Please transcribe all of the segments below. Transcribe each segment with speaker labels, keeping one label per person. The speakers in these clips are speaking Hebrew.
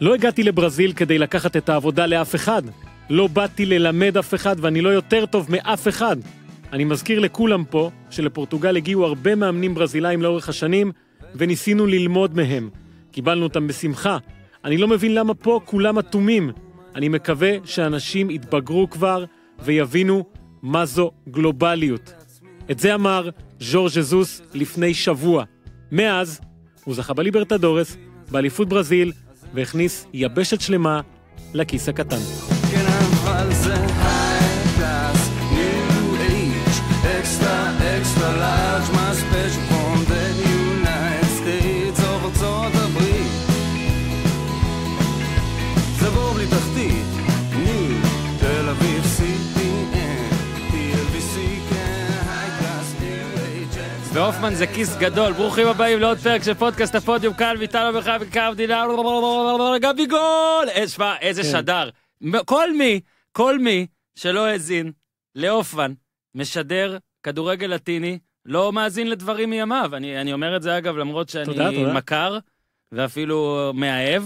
Speaker 1: לא הגעתי לברזיל כדי לקחת את העבודה לאף אחד. לא באתי ללמד אף אחד ואני לא יותר טוב מאף אחד. אני מזכיר לכולם פה שלפורטוגל הגיעו הרבה מאמנים ברזילאים לאורך השנים וניסינו ללמוד מהם. קיבלנו אותם בשמחה. אני לא מבין למה פה כולם אטומים. אני מקווה שאנשים יתבגרו כבר ויבינו מה זו גלובליות. את זה אמר ז'ורג'ה זוס לפני שבוע. מאז הוא זכה בליברטדורס, באליפות ברזיל, והכניס יבשת שלמה לכיס הקטן.
Speaker 2: כן, אבל זה...
Speaker 3: והופמן זה כיס גדול. ברוכים הבאים לעוד פרק של פודקאסט הפודיום, כאן ויטל אביחי וקר המדינה, גבי גול! אה, שמע, איזה כן. שדר. כל מי, כל מי שלא האזין להופמן, משדר כדורגל לטיני, לא מאזין לדברים מימיו. אני, אומר את זה, אגב, למרות שאני מכר, ואפילו מאהב.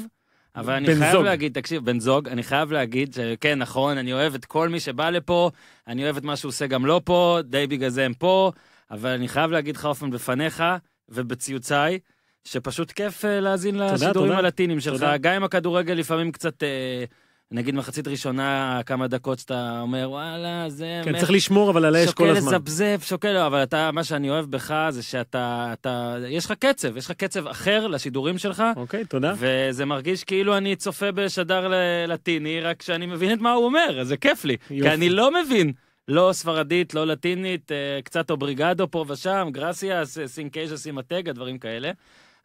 Speaker 3: אבל אני חייב זוג. להגיד, תקשיב, בן זוג, אני חייב להגיד שכן, נכון, אני אוהב את כל מי שבא לפה, אני אוהב את מה שהוא עושה גם לא פה, די בגלל זה הם פה, אבל אני חייב להגיד לך, אופן, בפניך ובציוציי, שפשוט כיף אה, להאזין לשידורים הלטינים שלך, תודה. גם אם הכדורגל לפעמים קצת... אה, נגיד מחצית ראשונה, כמה דקות שאתה אומר, וואלה, זה... כן, מח... צריך לשמור אבל על האש כל הזמן. שוקל לזפזפ, לא, שוקל, אבל אתה, מה שאני אוהב בך זה שאתה, אתה, יש לך קצב, יש לך קצב אחר לשידורים שלך. אוקיי, תודה. וזה מרגיש כאילו אני צופה בשדר לטיני, רק שאני מבין את מה הוא אומר, אז זה כיף לי. יופי. כי אני לא מבין. לא ספרדית, לא לטינית, אה, קצת אובריגדו פה ושם, גרסיאס, אה, סינקייז'ה, סימטגה, דברים כאלה.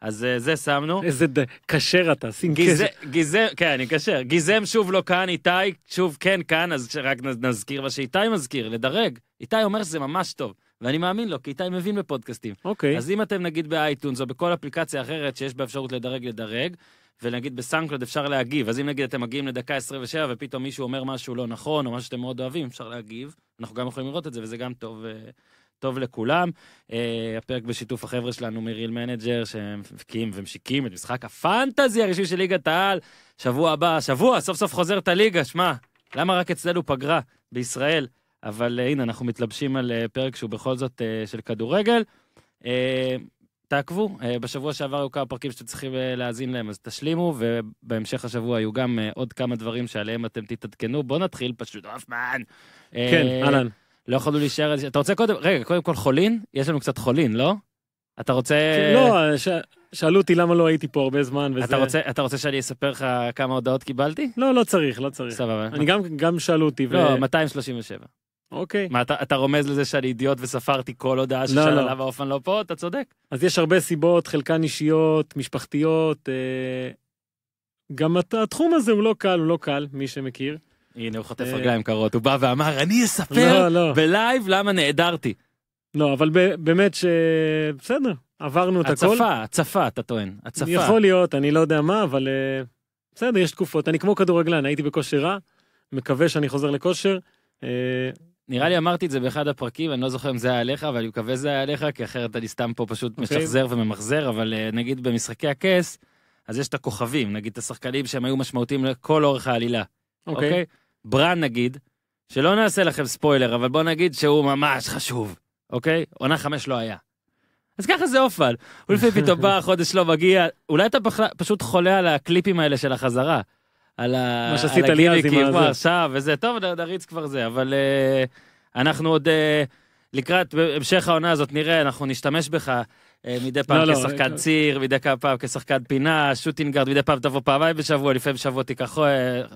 Speaker 3: אז אה, זה שמנו.
Speaker 1: איזה ד... כשר אתה, סינקייז'ה.
Speaker 3: גיזם, כן, אני כשר. גיזם שוב לא כאן, איתי שוב כן כאן, אז רק נזכיר מה שאיתי מזכיר, לדרג. איתי אומר שזה ממש טוב, ואני מאמין לו, כי איתי מבין בפודקאסטים. אוקיי. אז אם אתם נגיד באייטונס או בכל אפליקציה אחרת שיש באפשרות לדרג, לדרג. ונגיד בסאונדקלוד אפשר להגיב, אז אם נגיד אתם מגיעים לדקה 27 ופתאום מישהו אומר משהו לא נכון, או משהו שאתם מאוד אוהבים, אפשר להגיב. אנחנו גם יכולים לראות את זה, וזה גם טוב, אה, טוב לכולם. אה, הפרק בשיתוף החבר'ה שלנו מריל מנג'ר, שהם מפקים ומשיקים את משחק הפנטזי הרשמי של ליגת העל. שבוע הבא, שבוע, סוף סוף חוזרת הליגה, שמע, למה רק אצלנו פגרה, בישראל? אבל אה, הנה, אנחנו מתלבשים על פרק שהוא בכל זאת של כדורגל. תעקבו, אה, בשבוע שעבר היו כמה פרקים שאתם צריכים אה, להאזין להם, אז תשלימו, ובהמשך השבוע היו גם אה, עוד כמה דברים שעליהם אתם תתעדכנו. בואו נתחיל פשוט, הופמן. כן, אהלן. לא יכולנו להישאר, אתה רוצה קודם, רגע, קודם כל חולין? יש לנו קצת חולין, לא? אתה רוצה... לא,
Speaker 1: ש... שאלו אותי למה לא הייתי פה
Speaker 3: הרבה זמן וזה... אתה רוצה, אתה רוצה שאני אספר לך כמה הודעות קיבלתי? לא, לא צריך, לא צריך. סבבה. אני
Speaker 1: גם, גם שאלו אותי. לא, ו... 237. אוקיי.
Speaker 3: מה, אתה, אתה רומז לזה שאני אידיוט וספרתי כל
Speaker 1: הודעה ששאלה לא, לא.
Speaker 3: באופן לא פה? אתה צודק.
Speaker 1: אז יש הרבה סיבות, חלקן אישיות, משפחתיות. אה, גם הת, התחום הזה הוא לא קל, הוא לא קל, מי שמכיר. הנה, הוא חוטף אה... רגליים
Speaker 3: קרות, הוא בא ואמר, אני אספר לא, לא. בלייב למה נעדרתי.
Speaker 1: לא, אבל ב, באמת ש... בסדר, עברנו את הצפה, הכל. הצפה,
Speaker 3: הצפה, אתה טוען.
Speaker 1: הצפה. יכול להיות, אני לא יודע מה, אבל אה, בסדר, יש תקופות. אני כמו כדורגלן, הייתי בכושר רע, מקווה שאני חוזר לכושר. אה,
Speaker 3: נראה לי אמרתי את זה באחד הפרקים, אני לא זוכר אם זה היה עליך, אבל אני מקווה שזה היה עליך, כי אחרת אני סתם פה פשוט okay. אוקיי. משחזר וממחזר, אבל אה, נגיד במשחקי הכס, אז יש את הכוכבים, נגיד את השחקנים שהם היו משמעותיים לכל אורך העלילה. אוקיי? Okay. אוקיי? Okay? ברן נגיד, שלא נעשה לכם ספוילר, אבל בוא נגיד שהוא ממש חשוב, אוקיי? Okay? עונה חמש לא היה. אז ככה זה אופן, הוא לפעמים פתאום בא, חודש לא מגיע, אולי אתה פשוט חולה על הקליפים האלה של החזרה. על הגימיקים, מה עכשיו וזה, טוב, נריץ כבר זה, אבל אה, אנחנו עוד אה, לקראת המשך העונה הזאת, נראה, אנחנו נשתמש בך. אה, מדי פעם לא, לא, כשחקן ציר, מדי פעם כשחקן פינה, שוטינגרד, מדי פעם תבוא פעמיים בשבוע, לפעמים שבוע תיקח,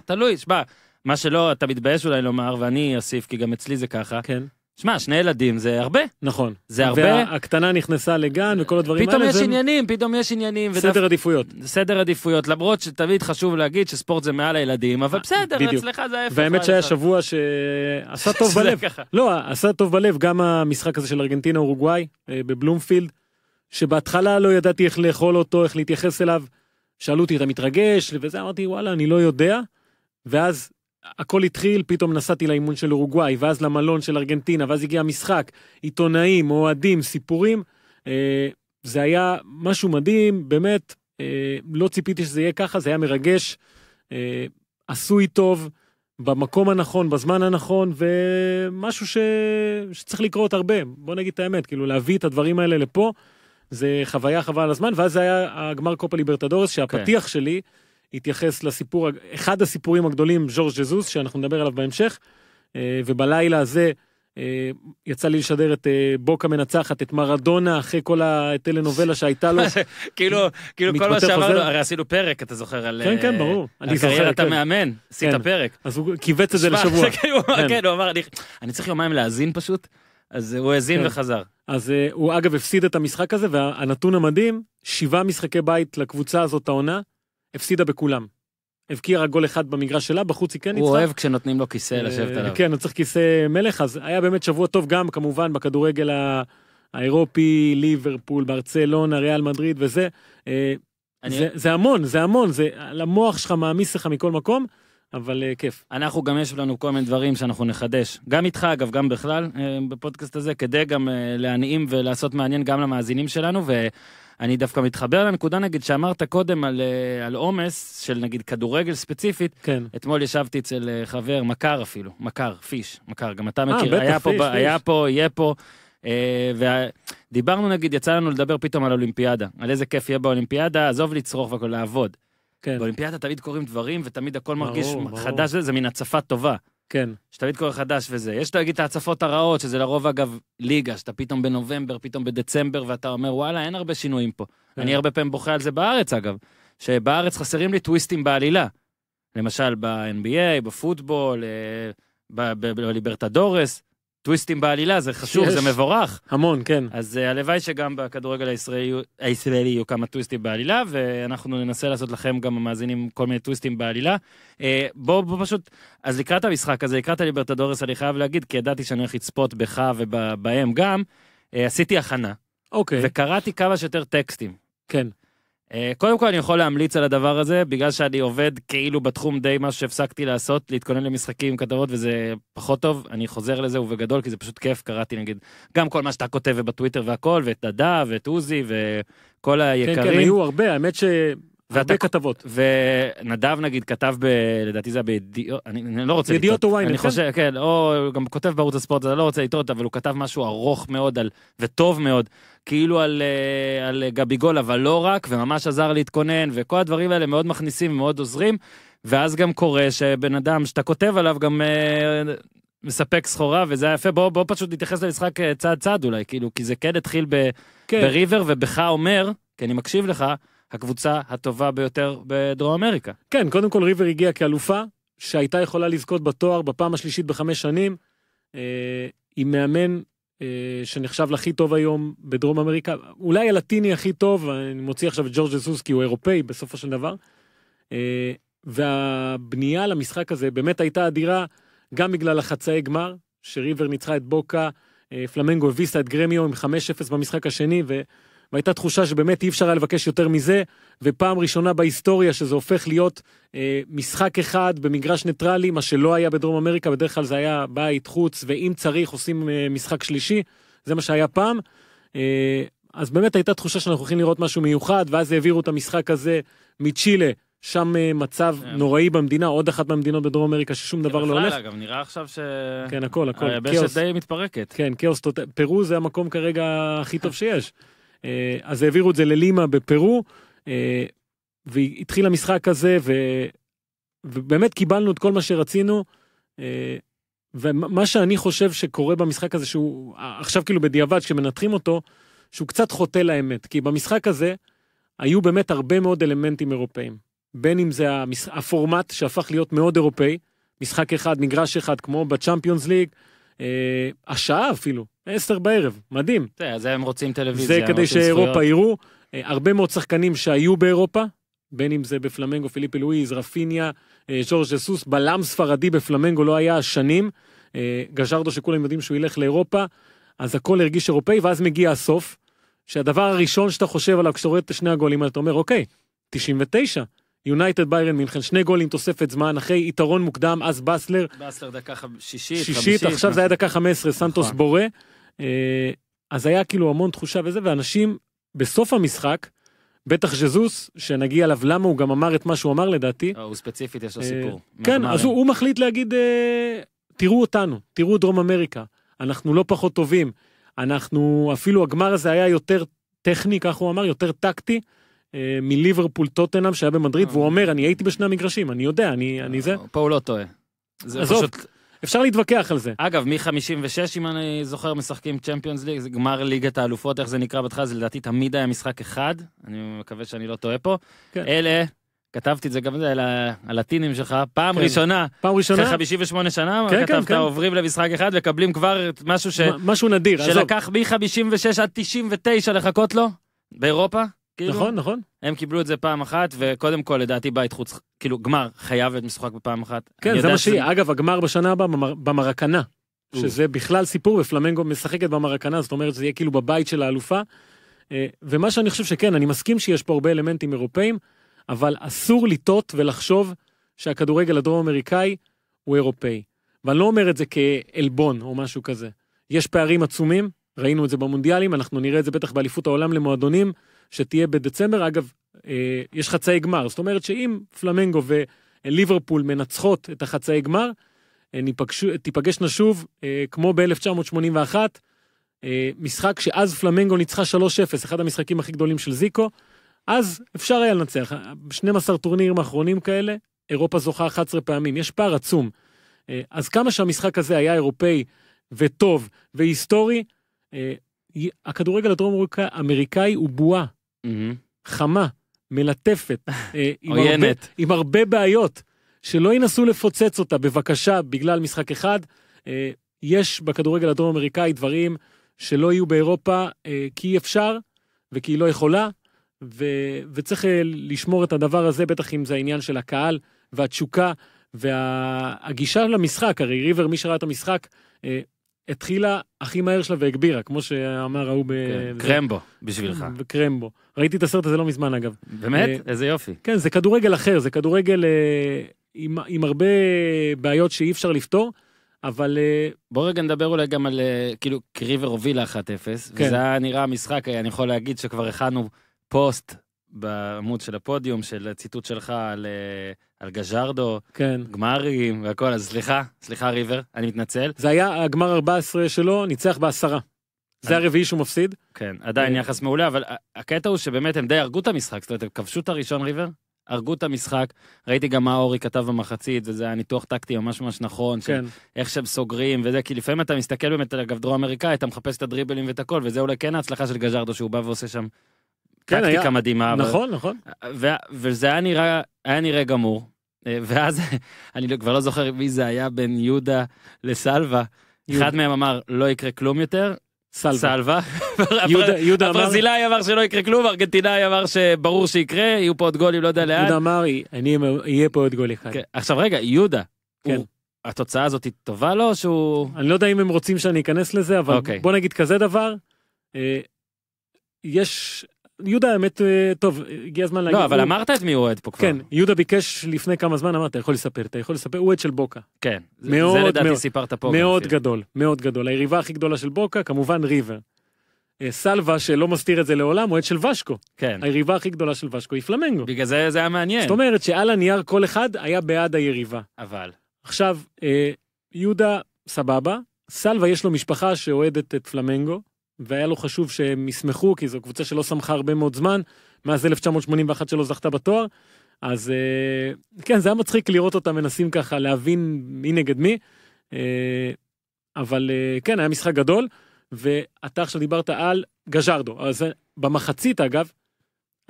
Speaker 3: תלוי, שמע, מה שלא, אתה מתבייש אולי לומר, ואני אוסיף, כי גם אצלי זה ככה. כן. שמע, שני ילדים זה הרבה. נכון. זה הרבה. והקטנה נכנסה לגן וכל הדברים פתאום האלה. פתאום יש זה... עניינים, פתאום יש עניינים. סדר ודף... עדיפויות. סדר עדיפויות, למרות שתמיד חשוב להגיד שספורט זה מעל הילדים, אבל בסדר, בדיוק. אצלך זה ההפך. והאמת שהיה שבוע
Speaker 1: שעשה טוב בלב. לא, עשה טוב בלב, גם המשחק הזה של ארגנטינה אורוגוואי אה, בבלומפילד, שבהתחלה לא ידעתי איך לאכול אותו, איך להתייחס אליו. שאלו אותי, אתה מתרגש? וזה אמרתי, וואלה, אני לא יודע. ואז הכל התחיל, פתאום נסעתי לאימון של אורוגוואי, ואז למלון של ארגנטינה, ואז הגיע המשחק, עיתונאים, אוהדים, סיפורים. אה, זה היה משהו מדהים, באמת, אה, לא ציפיתי שזה יהיה ככה, זה היה מרגש, אה, עשוי טוב, במקום הנכון, בזמן הנכון, ומשהו ש... שצריך לקרות הרבה, בוא נגיד את האמת, כאילו להביא את הדברים האלה לפה, זה חוויה חבל על הזמן, ואז זה היה הגמר קופה ליברטדורס, כן. שהפתיח okay. שלי... התייחס לסיפור, אחד הסיפורים הגדולים, ז'ורג' ג'זוס, שאנחנו נדבר עליו בהמשך, אה, ובלילה הזה אה, יצא לי לשדר את אה, בוקה מנצחת, את מרדונה, אחרי כל הטלנובלה שהייתה לו. כאילו, כאילו כל מה שאמרנו, הרי
Speaker 3: עשינו פרק, אתה זוכר, על... כן, כן, ברור. אני זוכר, כן. על קריירת המאמן, עשית כן. פרק.
Speaker 1: אז הוא כיווץ את זה לשבוע. כן, הוא
Speaker 3: אמר, כן. כן, אני צריך יומיים להאזין פשוט, אז הוא האזין וחזר.
Speaker 1: אז הוא אגב הפסיד את המשחק הזה, והנתון המדהים, שבעה משחקי בית לקבוצה הזאת העונה. הפסידה בכולם. הבקיעה רק גול אחד במגרש שלה, בחוץ היא כן ניצחה. הוא אוהב כשנותנים לו כיסא אה, לשבת עליו. כן, הוא צריך כיסא מלך, אז היה באמת שבוע טוב גם, כמובן, בכדורגל האירופי, ליברפול, ברצלונה, ריאל מדריד וזה. אה, אני... זה, זה המון, זה המון, זה למוח שלך מעמיס לך מכל מקום, אבל uh, כיף. אנחנו גם יש
Speaker 3: לנו כל מיני דברים שאנחנו נחדש, גם איתך אגב, גם בכלל, uh, בפודקאסט הזה, כדי גם uh, להנעים ולעשות מעניין גם למאזינים שלנו, ו... אני דווקא מתחבר לנקודה, נגיד, שאמרת קודם אה, על עומס של נגיד כדורגל ספציפית. כן. אתמול ישבתי אצל אה, חבר, מכר אפילו, מכר, פיש, מכר, גם אתה אה, מכיר. אה, בטח, פיש, פיש. היה פה, יהיה פה. ודיברנו נגיד, יצא לנו לדבר פתאום על אולימפיאדה, על איזה כיף יהיה באולימפיאדה, עזוב לצרוך והכל, לעבוד. כן. באולימפיאדה תמיד קורים דברים ותמיד הכל ברור, מרגיש ברור. חדש, זה מין הצפה טובה. כן. שתמיד קורה חדש וזה. יש להגיד את ההצפות הרעות, שזה לרוב אגב ליגה, שאתה פתאום בנובמבר, פתאום בדצמבר, ואתה אומר, וואלה, אין הרבה שינויים פה. כן. אני הרבה פעמים בוכה על זה בארץ, אגב. שבארץ חסרים לי טוויסטים בעלילה. למשל, ב-NBA, בפוטבול, אה, בליברטדורס. טוויסטים בעלילה, זה חשוב, שיש. זה מבורך. המון, כן. אז אה, הלוואי שגם בכדורגל הישראלי, הישראלי יהיו כמה טוויסטים בעלילה, ואנחנו ננסה לעשות לכם, גם המאזינים, כל מיני טוויסטים בעלילה. אה, בואו בוא פשוט, אז לקראת המשחק הזה, לקראת הליברטדורס, אני חייב להגיד, כי ידעתי שאני הולך לצפות בך ובהם גם, אה, עשיתי הכנה. אוקיי. Okay. וקראתי כמה שיותר טקסטים. כן. אה, קודם כל אני יכול להמליץ על הדבר הזה, בגלל שאני עובד כאילו בתחום די מה שהפסקתי לעשות, להתכונן למשחקים, כתבות, וזה פחות טוב, אני חוזר לזה ובגדול, כי זה פשוט כיף, קראתי נגיד, גם כל מה שאתה כותב ובטוויטר והכל, ואת נדב, ואת עוזי, וכל היקרים. כן, כן, היו
Speaker 1: הרבה, האמת ש...
Speaker 3: ואתה כתבות. ונדב נגיד כתב ב... לדעתי זה בידיעות, אני לא רוצה ידיעות או ynet. אני נכון? חושב, כן, או גם כותב בערוץ הספורט, אני לא רוצה לטעות, אבל הוא כתב משהו ארוך מאוד על, וטוב מאוד, כאילו על, אה, על גביגול, אבל לא רק, וממש עזר להתכונן, וכל הדברים האלה מאוד מכניסים מאוד עוזרים, ואז גם קורה שבן אדם שאתה כותב עליו גם... אה, מספק סחורה וזה היה יפה בוא בוא פשוט נתייחס למשחק אה, צעד צעד אולי כאילו כי זה כן התחיל ב, כן. בריבר ובך אומר כי אני מקשיב לך הקבוצה הטובה
Speaker 1: ביותר בדרום אמריקה. כן, קודם כל ריבר הגיע כאלופה, שהייתה יכולה לזכות בתואר בפעם השלישית בחמש שנים, אה, עם מאמן אה, שנחשב להכי טוב היום בדרום אמריקה, אולי הלטיני הכי טוב, אני מוציא עכשיו את ג'ורג' אסוס כי הוא אירופאי בסופו של דבר. אה, והבנייה למשחק הזה באמת הייתה אדירה, גם בגלל החצאי גמר, שריבר ניצחה את בוקה, אה, פלמנגו הביסה את גרמיו עם 5-0 במשחק השני, ו... והייתה תחושה שבאמת אי אפשר היה לבקש יותר מזה, ופעם ראשונה בהיסטוריה שזה הופך להיות אה, משחק אחד במגרש ניטרלי, מה שלא היה בדרום אמריקה, בדרך כלל זה היה בית, חוץ, ואם צריך עושים אה, משחק שלישי, זה מה שהיה פעם. אה, אז באמת הייתה תחושה שאנחנו הולכים לראות משהו מיוחד, ואז העבירו את המשחק הזה מצ'ילה שם אה, מצב כן. נוראי במדינה, עוד אחת מהמדינות בדרום אמריקה ששום כן, דבר לא הולך. בכלל,
Speaker 3: אגב, נראה עכשיו ש... כן,
Speaker 1: הכל, הכל. היבשת די מתפרקת. כן, כאוס, פרו זה המקום כרגע הכי טוב שיש. אה, אז העבירו את זה ללימה בפרו, אה, והתחיל המשחק הזה, ו... ובאמת קיבלנו את כל מה שרצינו. אה, ומה שאני חושב שקורה במשחק הזה, שהוא עכשיו כאילו בדיעבד, כשמנתחים אותו, שהוא קצת חוטא לאמת. כי במשחק הזה היו באמת הרבה מאוד אלמנטים אירופאיים. בין אם זה המש... הפורמט שהפך להיות מאוד אירופאי, משחק אחד, מגרש אחד, כמו בצ'מפיונס ליג, אה, השעה אפילו, עשר בערב, מדהים. זה הם רוצים טלוויזיה, זה כדי שאירופה יראו. אה, הרבה מאוד שחקנים שהיו באירופה, בין אם זה בפלמנגו, פיליפי לואיז, רפיניה, ז'ורג' אה, סוס, בלם ספרדי בפלמנגו לא היה שנים, אה, גז'רדו שכולם יודעים שהוא ילך לאירופה, אז הכל הרגיש אירופאי, ואז מגיע הסוף, שהדבר הראשון שאתה חושב עליו כשאתה רואה את שני הגולים, אתה אומר, אוקיי, 99. יונייטד ביירן מינכן, שני גולים תוספת זמן, אחרי יתרון מוקדם, אז בסלר.
Speaker 3: בסלר דקה שישית, שישית, חמישית. שישית, עכשיו זה היה דקה
Speaker 1: 15, סנטוס נכון. בורא. אה, אז היה כאילו המון תחושה וזה, ואנשים בסוף המשחק, בטח ז'זוס, שנגיע אליו למה הוא גם אמר את מה שהוא אמר לדעתי. אה, הוא ספציפית, יש לו אה, סיפור. כן, אז הוא, מחליט להגיד, תראו אותנו, תראו דרום אמריקה, אנחנו לא פחות טובים, אנחנו, אפילו הגמר הזה היה יותר טכני, כך הוא אמר, יותר טקטי. מליברפול טוטנאם שהיה במדריד והוא אומר אני הייתי בשני המגרשים אני יודע אני אני זה פה הוא לא טועה. זה פשוט אפשר להתווכח על זה.
Speaker 3: אגב, מ-56, אם אני זוכר, משחקים צ'מפיונס ליג, זה גמר ליגת האלופות, איך זה נקרא בהתחלה, זה לדעתי תמיד היה משחק אחד, אני מקווה שאני לא טועה פה. כן. אלה... כתבתי את זה גם על הלטינים שלך, פעם כן. ראשונה, פעם ראשונה, אחרי 58 שנה, כן, כתבת כן. כן. עוברים למשחק אחד מקבלים כבר משהו ש... משהו
Speaker 1: נדיר, עזוב. שלקח
Speaker 3: מ-56 עד 99 לחכות לו, באירופה, כאילו. נכון, נכון. הם קיבלו את זה פעם אחת, וקודם כל, לדעתי, בית חוץ, כאילו, גמר חייב להיות משוחק בפעם אחת. כן, זה מה שהיא. שזה...
Speaker 1: אגב, הגמר בשנה הבאה במר... במרקנה, שזה בכלל סיפור, ופלמנגו משחקת במרקנה, זאת אומרת, זה יהיה כאילו בבית של האלופה. אה, ומה שאני חושב שכן, אני מסכים שיש פה הרבה אלמנטים אירופאים, אבל אסור לטעות ולחשוב שהכדורגל הדרום-אמריקאי הוא אירופאי. ואני לא אומר את זה כעלבון או משהו כזה. יש פערים עצומים, ראינו את זה במונדיאלים, אנחנו נראה את זה בטח באליפות העולם למועדונים. שתהיה בדצמבר. אגב, אה, יש חצאי גמר, זאת אומרת שאם פלמנגו וליברפול מנצחות את החצאי גמר, אה, ניפגש, תיפגשנה שוב, אה, כמו ב-1981, אה, משחק שאז פלמנגו ניצחה 3-0, אחד המשחקים הכי גדולים של זיקו, אז אפשר היה לנצח. 12 טורנירים האחרונים כאלה, אירופה זוכה 11 פעמים, יש פער עצום. אה, אז כמה שהמשחק הזה היה אירופאי וטוב והיסטורי, אה, הכדורגל הדרום אמריקאי הוא בועה Mm-hmm. חמה, מלטפת, אה, עוינת, עם, עם הרבה בעיות, שלא ינסו לפוצץ אותה בבקשה בגלל משחק אחד. אה, יש בכדורגל הדרום אמריקאי דברים שלא יהיו באירופה אה, כי אי אפשר וכי היא לא יכולה, ו, וצריך לשמור את הדבר הזה, בטח אם זה העניין של הקהל והתשוקה והגישה למשחק, הרי ריבר, מי שראה את המשחק, התחילה הכי מהר שלה והגבירה, כמו שאמר ההוא ב... כן. קרמבו בשבילך. קרמבו. ראיתי את הסרט הזה לא מזמן אגב. באמת? אה, איזה יופי. כן, זה כדורגל אחר, זה כדורגל אה, עם, הרבה בעיות שאי אפשר לפתור, אבל... אה, בוא רגע נדבר אולי גם על, כאילו, קריבר הובילה 1-0, כן. וזה
Speaker 3: היה נראה המשחק, אני יכול להגיד שכבר הכנו פוסט בעמוד של הפודיום של הציטוט שלך על, אה, על גז'רדו, כן. גמרים והכל, אז סליחה, סליחה
Speaker 1: ריבר, אני מתנצל. זה היה הגמר 14 שלו, ניצח בעשרה. זה אני... הרביעי שהוא מפסיד.
Speaker 3: כן, עדיין אה, יחס מעולה, אבל הקטע הוא שבאמת הם די הרגו את המשחק, זאת אומרת, הם כבשו את הראשון ריבר, הרגו את המשחק, ראיתי גם מה אורי כתב במחצית, וזה היה ניתוח טקטי ממש ממש נכון, כן. איך שהם סוגרים וזה, כי לפעמים אתה מסתכל באמת, אגב, דרום אמריקאי, אתה מחפש את הדריבלים ואת הכל, וזה אולי כן ההצלחה של גז'רדו, שהוא בא ועושה שם כן, טקטיקה היה... מדהימה. נכון, אבל... נכון. ו... וזה היה נראה, היה נראה גמור. אה, ואז אני לא- כבר לא זוכר מי זה היה בין יהודה לסלווה. אחד מהם אמר לא יקרה כלום יותר. סלווה. סלווה. יהודה, יהודה אמר... הברזילאי אמר שלא יקרה כלום, ארגנטינאי אמר שברור שיקרה, יהיו פה עוד גולים, לא יודע
Speaker 1: לאן. יהודה אמר, אני אהיה פה עוד גול אחד. כן. עכשיו רגע, יהודה, כן. הוא, התוצאה הזאת היא טובה לו, שהוא... אני לא יודע אם הם רוצים שאני אכנס לזה, אבל okay. אוקיי. בוא נגיד כזה דבר, אה, יש יהודה האמת אה, טוב הגיע הזמן להגיד. לא אבל הוא... אמרת את מי הוא אוהד פה כבר. כן יהודה ביקש לפני כמה זמן אמרת אתה יכול לספר אתה יכול לספר הוא אוהד של בוקה. כן. מאוד זה לדעתי מאוד, סיפרת פה. מאוד אפילו. גדול מאוד גדול היריבה הכי גדולה של בוקה כמובן ריבר. אה, סלווה שלא מסתיר את זה לעולם אוהד של ושקו. כן. היריבה הכי גדולה של ושקו היא פלמנגו. בגלל זה זה היה מעניין. זאת אומרת שעל הנייר כל אחד היה בעד היריבה. אבל. עכשיו אה, יהודה סבבה סלווה יש לו משפחה שאוהדת את פלמנגו. והיה לו חשוב שהם ישמחו, כי זו קבוצה שלא שמחה הרבה מאוד זמן, מאז 1981 שלא זכתה בתואר. אז אה, כן, זה היה מצחיק לראות אותם מנסים ככה להבין מי נגד מי. אה, אבל אה, כן, היה משחק גדול, ואתה עכשיו דיברת על גז'רדו. אז אה, במחצית, אגב,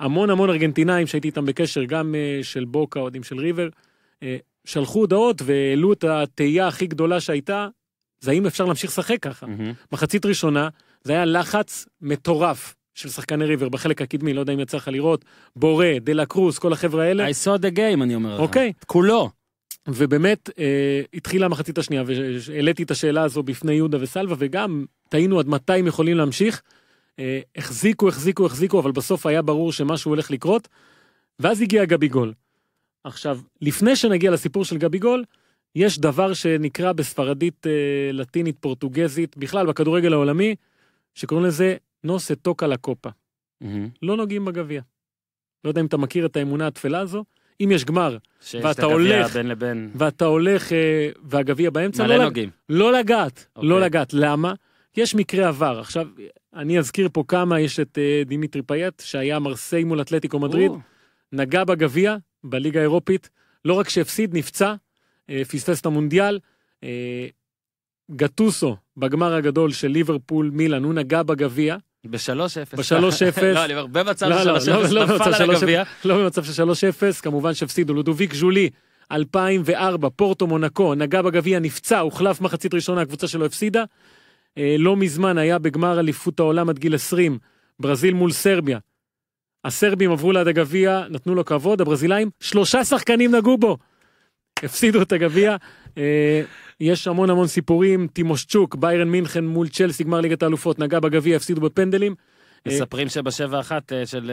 Speaker 1: המון המון ארגנטינאים שהייתי איתם בקשר, גם אה, של בוקה, אוהדים של ריבר, אה, שלחו הודעות והעלו את התהייה הכי גדולה שהייתה, זה האם אפשר להמשיך לשחק ככה. Mm-hmm. מחצית ראשונה, זה היה לחץ מטורף של שחקני ריבר בחלק הקדמי, לא יודע אם יצא לך לראות, בורא, דה קרוס, כל החבר'ה האלה. I saw the game, אני אומר okay. לך. אוקיי. כולו. ובאמת, אה, התחילה המחצית השנייה, והעליתי את השאלה הזו בפני יהודה וסלווה, וגם תהינו עד מתי הם יכולים להמשיך. אה, החזיקו, החזיקו, החזיקו, אבל בסוף היה ברור שמשהו הולך לקרות, ואז הגיע גביגול. עכשיו, לפני שנגיע לסיפור של גביגול, יש דבר שנקרא בספרדית, אה, לטינית, פורטוגזית, בכלל בכדורגל העולמי, שקוראים לזה נוסה טוקה לקופה. Mm-hmm. לא נוגעים בגביע. לא יודע אם אתה מכיר את האמונה הטפלה הזו. אם יש גמר, ואתה הולך, בין לבין. ואתה הולך, אה, והגביע באמצע, לא, נוגעים. לא לגעת, okay. לא אוקיי. לגעת. למה? יש מקרה עבר. עכשיו, אני אזכיר פה כמה, יש את אה, דימיטרי פייט, שהיה מרסיי מול אתלטיקו מדריד, נגע בגביע, בליגה האירופית, לא רק שהפסיד, נפצע, אה, פספס את המונדיאל. אה, גטוסו בגמר הגדול של ליברפול מילאן, הוא נגע בגביע.
Speaker 3: ב-3-0. ב-3-0. לא, אני אומר, במצב לא, לא, לא, של 3-0, נפל על הגביע.
Speaker 1: לא במצב של 3-0, כמובן שהפסידו לודוביק ז'ולי, 2004, פורטו מונקו, נגע בגביע, נפצע, הוחלף מחצית ראשונה, הקבוצה שלו הפסידה. אה, לא מזמן היה בגמר אליפות העולם עד גיל 20, ברזיל מול סרביה. הסרבים עברו ליד הגביע, נתנו לו כבוד, הברזילאים, שלושה שחקנים נגעו בו. הפסידו את הגביע. אה, יש המון המון סיפורים, טימושצ'וק, ביירן מינכן מול צ'לסי, גמר ליגת האלופות, נגע בגביע, הפסידו בפנדלים.
Speaker 3: אה, מספרים שבשבע אחת אה, של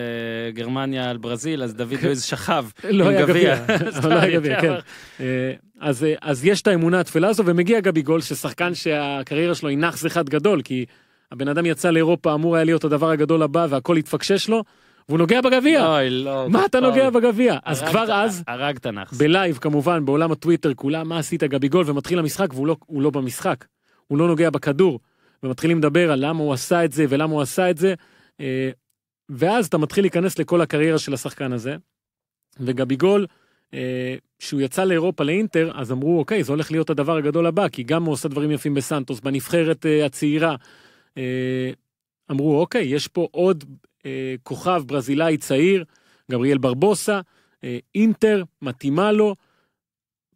Speaker 3: גרמניה על ברזיל, אז דוד לואיז שכב
Speaker 1: לא עם גביע. לא היה גביע, כן. אז יש את האמונה התפלה הזו, ומגיע גבי גול, ששחקן שהקריירה שלו היא נאחס אחד גדול, כי הבן אדם יצא לאירופה, אמור היה להיות הדבר הגדול הבא, והכל התפקשש לו. והוא נוגע בגביע. אוי, לא, לא. מה אתה נוגע בגביע? אז כבר
Speaker 3: אז, הרגת נחס.
Speaker 1: בלייב כמובן, בעולם הטוויטר כולם, מה עשית גבי גול, ומתחיל המשחק והוא לא, לא במשחק. הוא לא נוגע בכדור, ומתחילים לדבר על למה הוא עשה את זה ולמה הוא עשה את זה. אה, ואז אתה מתחיל להיכנס לכל הקריירה של השחקן הזה. וגביגול, אה, כשהוא יצא לאירופה לאינטר, אז אמרו, אוקיי, זה הולך להיות הדבר הגדול הבא, כי גם הוא עושה דברים יפים בסנטוס, בנבחרת אה, הצעירה. אמרו, אוקיי, יש פה עוד אה, כוכב ברזילאי צעיר, גבריאל ברבוסה, אה, אינטר, מתאימה לו,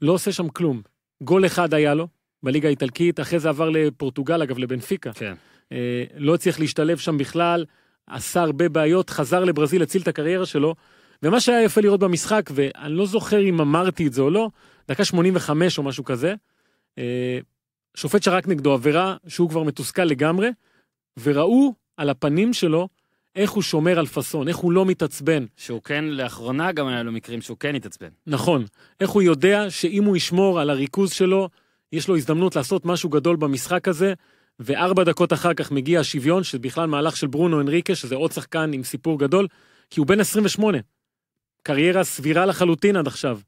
Speaker 1: לא עושה שם כלום. גול אחד היה לו בליגה האיטלקית, אחרי זה עבר לפורטוגל, אגב, לבנפיקה. כן. אה, לא הצליח להשתלב שם בכלל, עשה הרבה בעיות, חזר לברזיל, הציל את הקריירה שלו. ומה שהיה יפה לראות במשחק, ואני לא זוכר אם אמרתי את זה או לא, דקה 85 או משהו כזה, שופט שרק נגדו עבירה שהוא כבר מתוסכל לגמרי, וראו על הפנים שלו איך הוא שומר על פאסון, איך הוא לא מתעצבן. שהוא כן, לאחרונה גם היה לו מקרים שהוא כן התעצבן. נכון. איך הוא יודע שאם הוא ישמור על הריכוז שלו, יש לו הזדמנות לעשות משהו גדול במשחק הזה, וארבע דקות אחר כך מגיע השוויון, שזה בכלל מהלך של ברונו אנריקה, שזה עוד שחקן עם סיפור גדול, כי הוא בן 28. קריירה סבירה לחלוטין עד עכשיו.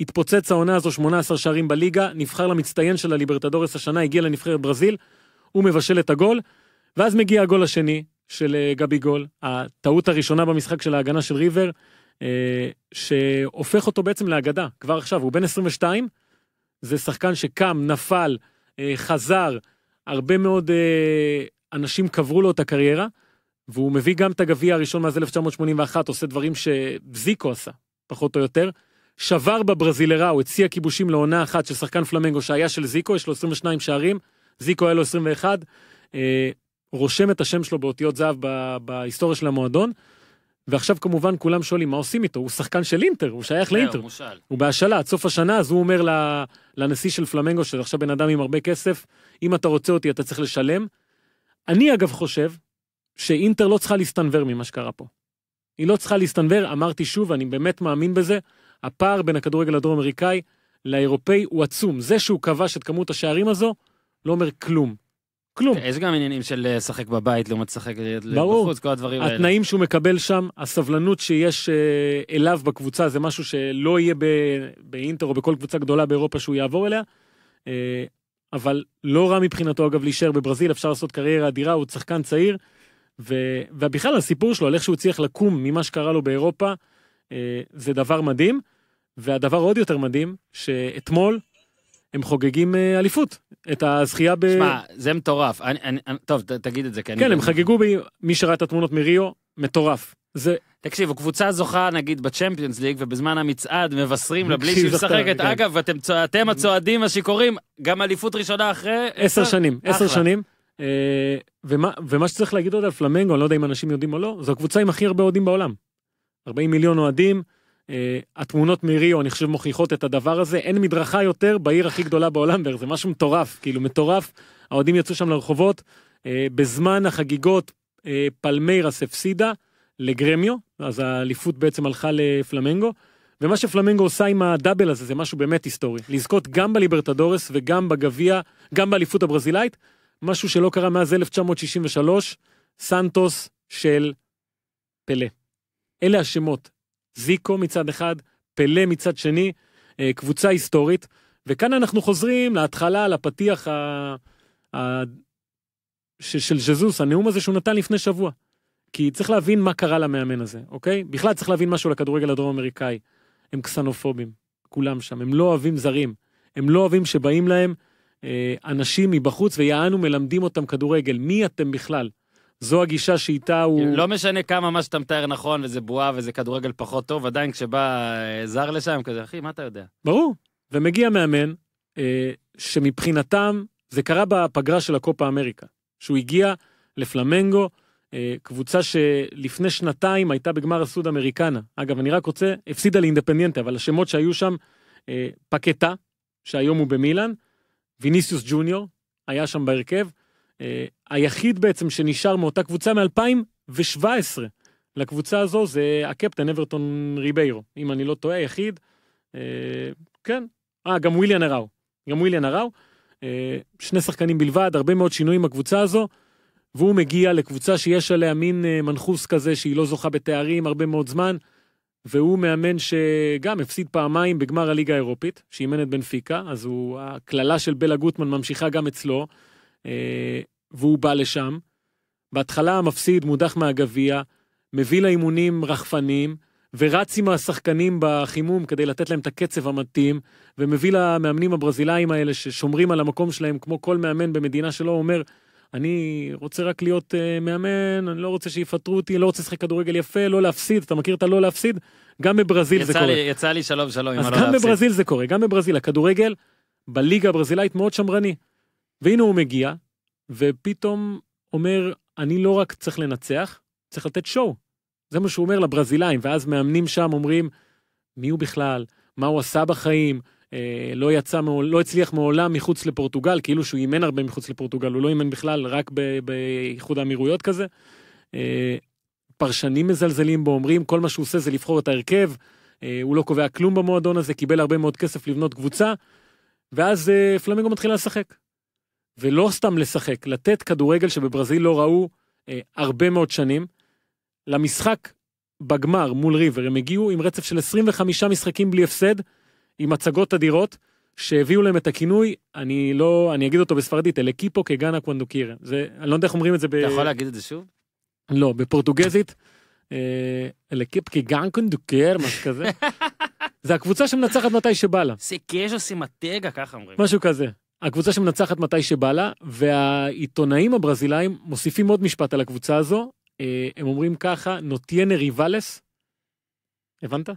Speaker 1: התפוצץ העונה הזו 18 שערים בליגה, נבחר למצטיין של הליברטדורס השנה, הגיע לנבחרת ברזיל, הוא מבשל את הגול, ואז מגיע הגול השני, של אה, גבי גול, הטעות הראשונה במשחק של ההגנה של ריבר, אה, שהופך אותו בעצם לאגדה, כבר עכשיו, הוא בן 22, זה שחקן שקם, נפל, אה, חזר, הרבה מאוד אנשים קברו לו את הקריירה, והוא מביא גם את הגביע הראשון מאז 1981, עושה דברים שזיקו עשה, פחות או יותר. שבר בברזילרה, הוא הציע כיבושים לעונה אחת של שחקן פלמנגו שהיה של זיקו, יש לו 22 שערים, זיקו היה לו 21. רושם את השם שלו באותיות זהב בהיסטוריה של המועדון. ועכשיו כמובן כולם שואלים מה עושים איתו, הוא שחקן של אינטר, הוא שייך לאינטר. הוא בהשאלה, עד סוף השנה, אז הוא אומר לנשיא של פלמנגו, שזה עכשיו בן אדם עם הרבה כסף, אם אתה רוצה אותי אתה צריך לשלם. אני אגב חושב שאינטר לא צריכה להסתנוור ממה שקרה פה. היא לא צריכה להסתנוור, אמרתי שוב, אני באמת מאמין בזה, הפער בין הכדורגל הדרום אמריקאי לאירופאי הוא עצום. זה שהוא כבש את כמות השערים הזו, לא אומר כלום. כלום. יש גם עניינים של אה, לשחק בבית לעומת לשחק
Speaker 3: בחוץ, כל הדברים האלה. התנאים
Speaker 1: שהוא מקבל שם, הסבלנות שיש אה, אליו בקבוצה, זה משהו שלא יהיה באינטר או בכל קבוצה גדולה באירופה שהוא יעבור אליה. אה, אבל לא רע מבחינתו, אגב, להישאר בברזיל, אפשר לעשות קריירה אדירה, הוא שחקן צעיר. ו... ובכלל הסיפור שלו, על איך שהוא הצליח לקום ממה שקרה לו באירופה, זה דבר מדהים. והדבר עוד יותר מדהים, שאתמול הם חוגגים אה, אליפות, את הזכייה ב... שמע, זה מטורף. אני, אני, טוב, ת, תגיד את זה, כי אני... כן, הם חגגו, ב... מי שראה את התמונות מריו, מטורף. זה...
Speaker 3: תקשיבו, קבוצה זוכה נגיד בצ'מפיונס ליג, ובזמן המצעד מבשרים לה בלי שהיא משחקת. כן. אגב, אתם, אתם הצועדים השיכורים, גם אליפות ראשונה אחרי... עשר שנים, עשר שנים.
Speaker 1: אה, ומה, ומה שצריך להגיד עוד על פלמנגו, אני לא יודע אם אנשים יודעים או לא, זו הקבוצה עם הכי הרבה אוהדים בעולם. 40 מיליון אוהדים. אה, התמונות מריו אני חושב מוכיחות את הדבר הזה אין מדרכה יותר בעיר הכי גדולה בעולם זה משהו מטורף כאילו מטורף האוהדים יצאו שם לרחובות אה, בזמן החגיגות אה, פלמיירס הפסידה לגרמיו אז האליפות בעצם הלכה לפלמנגו. ומה שפלמנגו עושה עם הדאבל הזה זה משהו באמת היסטורי לזכות גם בליברטדורס וגם בגביע גם באליפות הברזילאית משהו שלא קרה מאז 1963 סנטוס של פלא. אלה השמות זיקו מצד אחד, פלא מצד שני, אה, קבוצה היסטורית. וכאן אנחנו חוזרים להתחלה, לפתיח ה... ה... ש... של ז'זוס, הנאום הזה שהוא נתן לפני שבוע. כי צריך להבין מה קרה למאמן הזה, אוקיי? בכלל צריך להבין משהו לכדורגל הדרום אמריקאי. הם קסנופובים, כולם שם, הם לא אוהבים זרים. הם לא אוהבים שבאים להם אה, אנשים מבחוץ ויענו מלמדים אותם כדורגל. מי אתם בכלל? זו הגישה שאיתה הוא... לא משנה כמה מה שאתה מתאר נכון, וזה בועה וזה כדורגל פחות טוב, עדיין כשבא אה, זר לשם,
Speaker 3: כזה, אחי, מה אתה יודע?
Speaker 1: ברור. ומגיע מאמן, אה, שמבחינתם, זה קרה בפגרה של הקופה אמריקה, שהוא הגיע לפלמנגו, אה, קבוצה שלפני שנתיים הייתה בגמר הסוד אמריקנה. אגב, אני רק רוצה, הפסידה לאינדפנדנטה, אבל השמות שהיו שם, אה, פקטה, שהיום הוא במילאן, ויניסיוס ג'וניור, היה שם בהרכב, אה, היחיד בעצם שנשאר מאותה קבוצה מ-2017 לקבוצה הזו זה הקפטן אברטון ריביירו, אם אני לא טועה, היחיד. אה, כן, אה, גם וויליאן הראו, גם וויליאן הראו. אה, שני שחקנים בלבד, הרבה מאוד שינויים בקבוצה הזו. והוא מגיע לקבוצה שיש עליה מין מנחוס כזה שהיא לא זוכה בתארים הרבה מאוד זמן. והוא מאמן שגם הפסיד פעמיים בגמר הליגה האירופית, שאימן את בנפיקה, אז הוא, הקללה של בלה גוטמן ממשיכה גם אצלו. אה, והוא בא לשם. בהתחלה מפסיד, מודח מהגביע, מביא לאימונים רחפנים, ורץ עם השחקנים בחימום כדי לתת להם את הקצב המתאים, ומביא למאמנים הברזילאים האלה ששומרים על המקום שלהם, כמו כל מאמן במדינה שלו, אומר, אני רוצה רק להיות uh, מאמן, אני לא רוצה שיפטרו אותי, לא רוצה לשחק כדורגל יפה, לא להפסיד, אתה מכיר את הלא להפסיד? גם בברזיל זה לי, קורה.
Speaker 3: יצא לי שלום שלום עם הלא להפסיד. אז גם בברזיל
Speaker 1: זה קורה, גם בברזיל, הכדורגל בליגה הברזילאית מאוד שמרני. והנה הוא מגיע, ופתאום אומר, אני לא רק צריך לנצח, צריך לתת שואו. זה מה שהוא אומר לברזילאים, ואז מאמנים שם אומרים, מי הוא בכלל, מה הוא עשה בחיים, אה, לא יצא, לא הצליח מעולם מחוץ לפורטוגל, כאילו שהוא אימן הרבה מחוץ לפורטוגל, הוא לא אימן בכלל, רק באיחוד האמירויות כזה. אה, פרשנים מזלזלים בו, אומרים, כל מה שהוא עושה זה לבחור את ההרכב, אה, הוא לא קובע כלום במועדון הזה, קיבל הרבה מאוד כסף לבנות קבוצה, ואז אה, פלמנגו מתחילה לשחק. ולא סתם לשחק, לתת כדורגל שבברזיל לא ראו אה, הרבה מאוד שנים. למשחק בגמר מול ריבר, הם הגיעו עם רצף של 25 משחקים בלי הפסד, עם הצגות אדירות, שהביאו להם את הכינוי, אני לא, אני אגיד אותו בספרדית, אלה קיפו כגאנה קוונדוקיר. זה, אני לא יודע איך אומרים את זה ב... אתה יכול להגיד את זה שוב? לא, בפורטוגזית, אה, אלה קיפו כגאנה קוונדוקיר, משהו כזה. זה הקבוצה שמנצחת מתי שבא לה. זה
Speaker 3: סקז'ו סימטגה, ככה אומרים. משהו
Speaker 1: כזה. הקבוצה שמנצחת מתי שבא לה, והעיתונאים הברזילאים מוסיפים עוד משפט על הקבוצה הזו, אה, הם אומרים ככה, נוטיינה ריבלס, הבנת?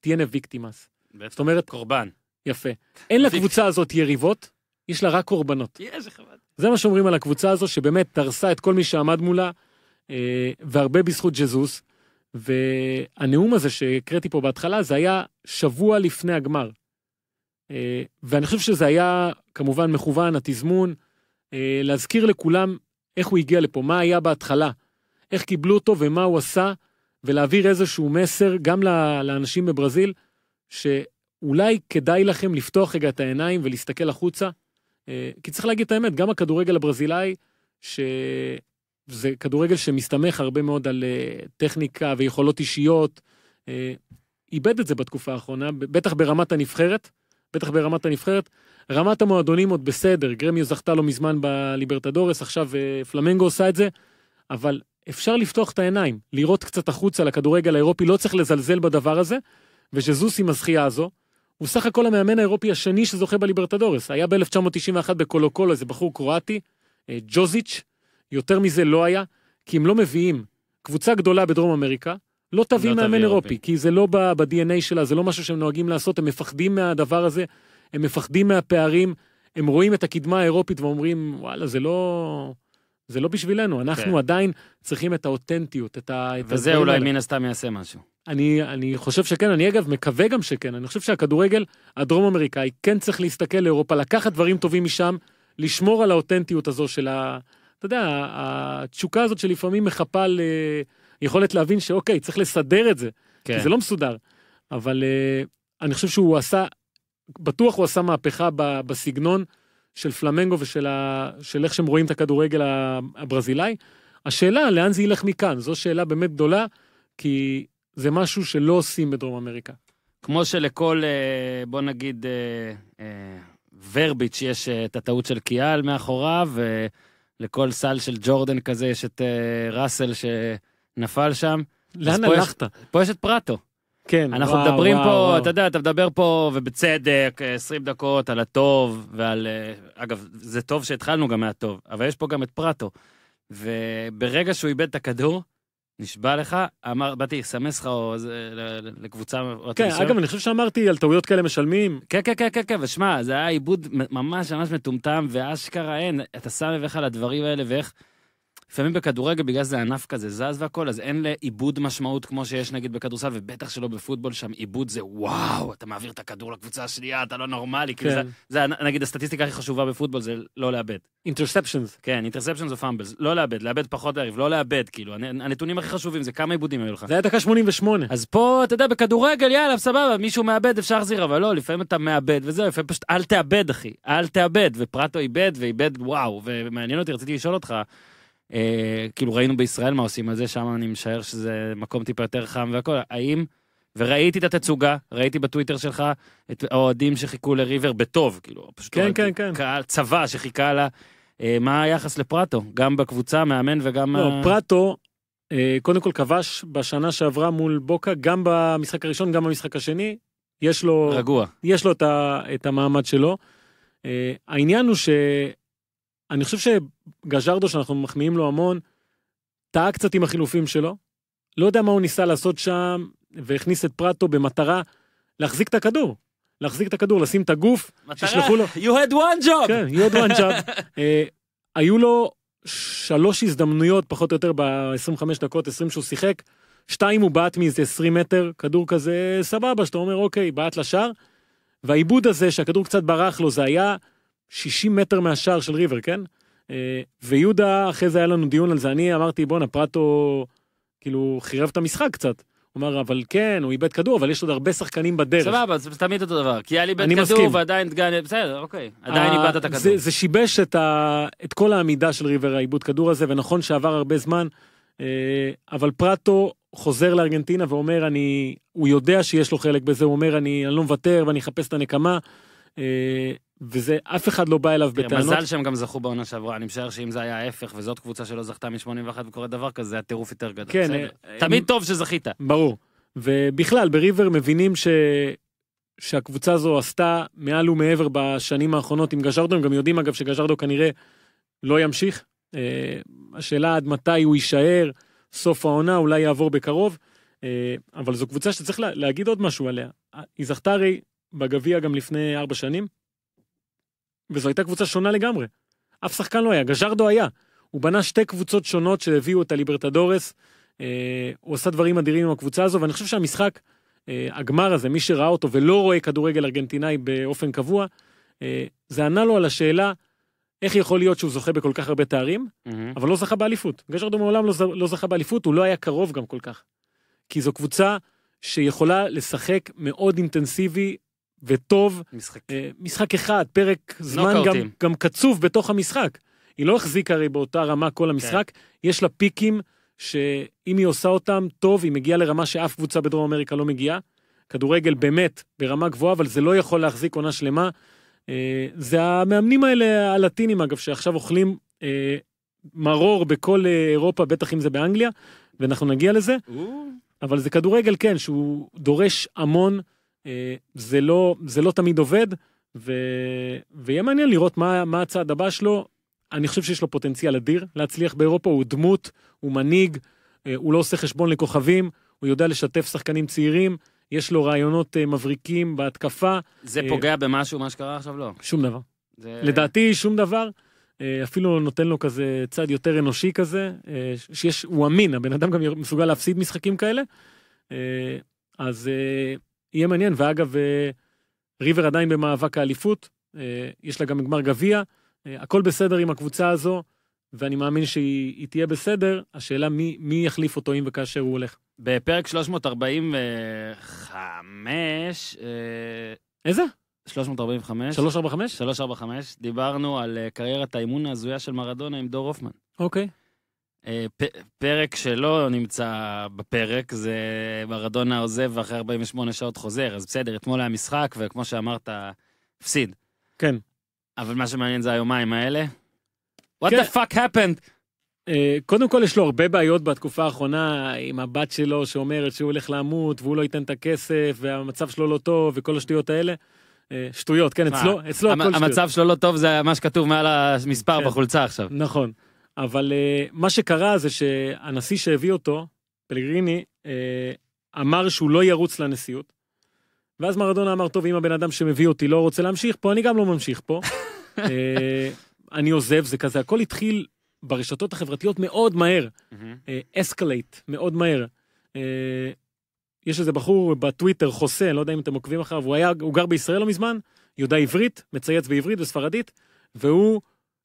Speaker 1: תהיינה mm. ויקטימאס. זאת אומרת... קורבן. יפה. אין לקבוצה הזאת יריבות, יש לה רק קורבנות. זה מה שאומרים על הקבוצה הזו, שבאמת דרסה את כל מי שעמד מולה, אה, והרבה בזכות ג'זוס. והנאום הזה שהקראתי פה בהתחלה, זה היה שבוע לפני הגמר. אה, ואני חושב שזה היה כמובן מכוון, התזמון, אה, להזכיר לכולם איך הוא הגיע לפה, מה היה בהתחלה, איך קיבלו אותו ומה הוא עשה, ולהעביר איזשהו מסר גם לאנשים בברזיל, שאולי כדאי לכם לפתוח רגע את העיניים ולהסתכל החוצה, אה, כי צריך להגיד את האמת, גם הכדורגל הברזילאי, שזה כדורגל שמסתמך הרבה מאוד על טכניקה ויכולות אישיות, איבד את זה בתקופה האחרונה, בטח ברמת הנבחרת. בטח ברמת הנבחרת. רמת המועדונים עוד בסדר, גרמיו זכתה לא מזמן בליברטדורס, עכשיו אה, פלמנגו עושה את זה, אבל אפשר לפתוח את העיניים, לראות קצת החוצה לכדורגל האירופי, לא צריך לזלזל בדבר הזה, וז'זוס עם הזכייה הזו, הוא סך הכל המאמן האירופי השני שזוכה בליברטדורס, היה ב-1991 בקולוקולו איזה בחור קרואטי, אה, ג'וזיץ', יותר מזה לא היה, כי אם לא מביאים קבוצה גדולה בדרום אמריקה, לא תביא לא מאמן אירופי, כי זה לא ב-DNA שלה, זה לא משהו שהם נוהגים לעשות, הם מפחדים מהדבר הזה, הם מפחדים מהפערים, הם רואים את הקדמה האירופית ואומרים, וואלה, זה לא... זה לא בשבילנו, אנחנו כן. עדיין צריכים את האותנטיות, את ה... וזה אולי מן
Speaker 3: הסתם יעשה משהו.
Speaker 1: אני, אני חושב שכן, אני אגב מקווה גם שכן, אני חושב שהכדורגל הדרום אמריקאי כן צריך להסתכל לאירופה, לקחת דברים טובים משם, לשמור על האותנטיות הזו של ה... אתה יודע, התשוקה הזאת שלפעמים מחפה ל... יכולת להבין שאוקיי, צריך לסדר את זה, כן. כי זה לא מסודר. אבל uh, אני חושב שהוא עשה, בטוח הוא עשה מהפכה ב, בסגנון של פלמנגו ושל ה, של איך שהם רואים את הכדורגל הברזילאי. השאלה, לאן זה ילך מכאן? זו שאלה באמת גדולה, כי זה משהו שלא עושים בדרום אמריקה.
Speaker 3: כמו שלכל, אה, בוא נגיד, אה, ורביץ' יש את הטעות של קיאל מאחוריו, ולכל סל של ג'ורדן כזה יש את ראסל ש... נפל שם.
Speaker 1: לאן הלכת?
Speaker 3: פה פה יש את פראטו. כן, אנחנו וואו, מדברים וואו, פה, וואו. אתה יודע, אתה מדבר פה, ובצדק, 20 אה, דקות על הטוב ועל... אה, אגב, זה טוב שהתחלנו גם מהטוב, אבל יש פה גם את פראטו. וברגע שהוא איבד את הכדור, נשבע לך, אמר, באתי לסמס לך או זה, לקבוצה... כן, אגב, שם? אני חושב שאמרתי, על טעויות כאלה משלמים. כן, כן, כן, כן, כן, ושמע, זה היה עיבוד ממש ממש מטומטם, ואשכרה אין, אתה שם לב איך על הדברים האלה ואיך... לפעמים בכדורגל, בגלל שזה ענף כזה זז והכל, אז אין לעיבוד משמעות כמו שיש נגיד בכדורסל, ובטח שלא בפוטבול, שם עיבוד זה וואו, אתה מעביר את הכדור לקבוצה השנייה, אתה לא נורמלי, כאילו כן. זה, זה נגיד הסטטיסטיקה הכי חשובה בפוטבול זה לא לאבד. אינטרספצ'נס. כן, אינטרספצ'נס או פאמבלס, לא לאבד, לאבד פחות להריב, לא לאבד, כאילו, הנתונים הכי חשובים זה כמה עיבודים היו לך. זה היה
Speaker 1: דקה 88. אז פה, אתה יודע, בכדורגל, יאללה,
Speaker 3: סבבה, מישהו מאבד, אפשר להחזיר, אבל לא, לפעמים אתה מאבד, וזהו, לפעמים פשוט אל תאבד, אחי, אל תאבד, ופרטו איבד, ואיבד, וואו, ומעניין אותי, רציתי לשאול אותך, אה, כאילו ראינו בישראל מה עושים על זה, שם אני משער שזה מקום טיפה יותר חם והכל, האם, וראיתי את התצוגה, ראיתי בטוויטר שלך את האוהדים שחיכו לריבר בטוב, כאילו, פשוט כן, כן, כן. קהל,
Speaker 1: צבא שחיכה לה, אה, מה היחס לפרטו, גם בקבוצה, מאמן וגם... לא, ה... פרטו, אה, קודם כל כבש בשנה שעברה מול בוקה, גם במשחק הראשון, גם במשחק השני, יש לו... רגוע. יש לו את, ה, את המעמד שלו. Uh, העניין הוא ש... אני חושב שגז'רדו, שאנחנו מחמיאים לו המון, טעה קצת עם החילופים שלו. לא יודע מה הוא ניסה לעשות שם, והכניס את פרטו במטרה להחזיק את הכדור. להחזיק את הכדור, לשים את הגוף, מטרה, שישלחו לו. מטרה, You had one job. כן, you had one job. uh, היו לו שלוש הזדמנויות, פחות או יותר, ב-25 דקות, 20 שהוא שיחק. שתיים הוא בעט מאיזה 20 מטר, כדור כזה סבבה, שאתה אומר, אוקיי, בעט לשער. והעיבוד הזה, שהכדור קצת ברח לו, זה היה 60 מטר מהשער של ריבר, כן? אה, ויהודה, אחרי זה היה לנו דיון על זה, אני אמרתי, בואנה, פרטו, כאילו, חירב את המשחק קצת. הוא אמר, אבל כן, הוא איבד כדור, אבל יש עוד הרבה שחקנים בדרך. סבבה,
Speaker 3: זה תמיד אותו דבר. כי היה לי איבד כדור, ועדיין דגן, בסדר, אוקיי. עדיין איבדת את הכדור. זה, זה
Speaker 1: שיבש את, ה... את כל העמידה של ריבר, האיבוד כדור הזה, ונכון שעבר הרבה זמן, אה, אבל פרטו חוזר לארגנטינה ואומר, אני... הוא יודע שיש לו חלק בזה, הוא אומר, אני, אני לא מוותר ואני אחפש את הנקמה. אה, וזה, אף אחד לא בא אליו בטענות. מזל שהם
Speaker 3: גם זכו בעונה שעברה, אני משער שאם זה היה ההפך, וזאת קבוצה שלא זכתה מ-81 וקורה דבר
Speaker 1: כזה, הטירוף יותר גדול. כן. בסדר. אה, אה, תמיד אה, טוב שזכית. ברור. ובכלל, בריבר מבינים ש... שהקבוצה הזו עשתה מעל ומעבר בשנים האחרונות עם גז'רדו, הם גם יודעים אגב שגז'רדו כנראה לא ימשיך. השאלה עד מתי הוא יישאר, סוף העונה אולי יעבור בקרוב, אבל זו קבוצה שצריך להגיד עוד משהו עליה. היא זכתה הרי בגביע גם לפני ארבע שנים, וזו הייתה קבוצה שונה לגמרי. אף שחקן לא היה, גז'רדו היה. הוא בנה שתי קבוצות שונות שהביאו את הליברטדורס. אה, הוא עשה דברים אדירים עם הקבוצה הזו, ואני חושב שהמשחק, אה, הגמר הזה, מי שראה אותו ולא רואה כדורגל ארגנטינאי באופן קבוע, אה, זה ענה לו על השאלה איך יכול להיות שהוא זוכה בכל כך הרבה תארים, mm-hmm. אבל לא זכה באליפות. גז'רדו מעולם לא, לא זכה באליפות, הוא לא היה קרוב גם כל כך. כי זו קבוצה שיכולה לשחק מאוד אינטנסיבי וטוב. משחק. אה, משחק אחד, פרק זמן גם, גם קצוב בתוך המשחק. היא לא החזיקה הרי באותה רמה כל כן. המשחק, כן. יש לה פיקים שאם היא עושה אותם טוב, היא מגיעה לרמה שאף קבוצה בדרום אמריקה לא מגיעה. כדורגל באמת ברמה גבוהה, אבל זה לא יכול להחזיק עונה שלמה. אה, זה המאמנים האלה, הלטינים אגב, שעכשיו אוכלים אה, מרור בכל אירופה, בטח אם זה באנגליה, ואנחנו נגיע לזה. אבל זה כדורגל, כן, שהוא דורש המון. אה, זה לא, זה לא תמיד עובד, ו... ויהיה מעניין לראות מה, מה הצעד הבא שלו. אני חושב שיש לו פוטנציאל אדיר להצליח באירופה, הוא דמות, הוא מנהיג, אה, הוא לא עושה חשבון לכוכבים, הוא יודע לשתף שחקנים צעירים, יש לו רעיונות אה, מבריקים בהתקפה. זה פוגע
Speaker 3: במשהו, מה שקרה עכשיו? לא. שום דבר. זה... לדעתי,
Speaker 1: שום דבר. אפילו נותן לו כזה צד יותר אנושי כזה, שיש, הוא אמין, הבן אדם גם מסוגל להפסיד משחקים כאלה. אז יהיה מעניין, ואגב, אה, ריבר עדיין במאבק האליפות, אה, יש לה גם גמר גביע, אה, הכל בסדר עם הקבוצה הזו, ואני מאמין שהיא תהיה בסדר, השאלה מי, מי יחליף אותו אם וכאשר הוא הולך. בפרק 345...
Speaker 3: איזה? 345. 345? 345, דיברנו על קריירת האימון ההזויה של מרדונה עם דור הופמן. אוקיי. Okay. אה, פרק שלא נמצא בפרק, זה מרדונה עוזב ואחרי 48 שעות חוזר, אז בסדר, אתמול היה משחק, וכמו שאמרת, הפסיד. כן. אבל מה שמעניין
Speaker 1: זה היומיים האלה. What כן. the fuck happened? אה, קודם כל יש לו הרבה בעיות בתקופה האחרונה עם הבת שלו שאומרת שהוא הולך למות והוא לא ייתן את הכסף והמצב שלו לא טוב וכל השטויות האלה. אה, שטויות, כן, אצלו, אצלו הכל שטויות. המצב
Speaker 3: שלו לא טוב זה מה
Speaker 1: שכתוב מעל המספר כן. בחולצה עכשיו. נכון. אבל uh, מה שקרה זה שהנשיא שהביא אותו, פלגריני, uh, אמר שהוא לא ירוץ לנשיאות. ואז מרדונה אמר, טוב, אם הבן אדם שמביא אותי לא רוצה להמשיך פה, אני גם לא ממשיך פה. uh, אני עוזב, זה כזה, הכל התחיל ברשתות החברתיות מאוד מהר. Mm-hmm. אסקלייט, uh, מאוד מהר. Uh, יש איזה בחור בטוויטר, חוסה, לא יודע אם אתם עוקבים אחריו, הוא, היה, הוא גר בישראל לא מזמן, יודע עברית, מצייץ בעברית וספרדית, והוא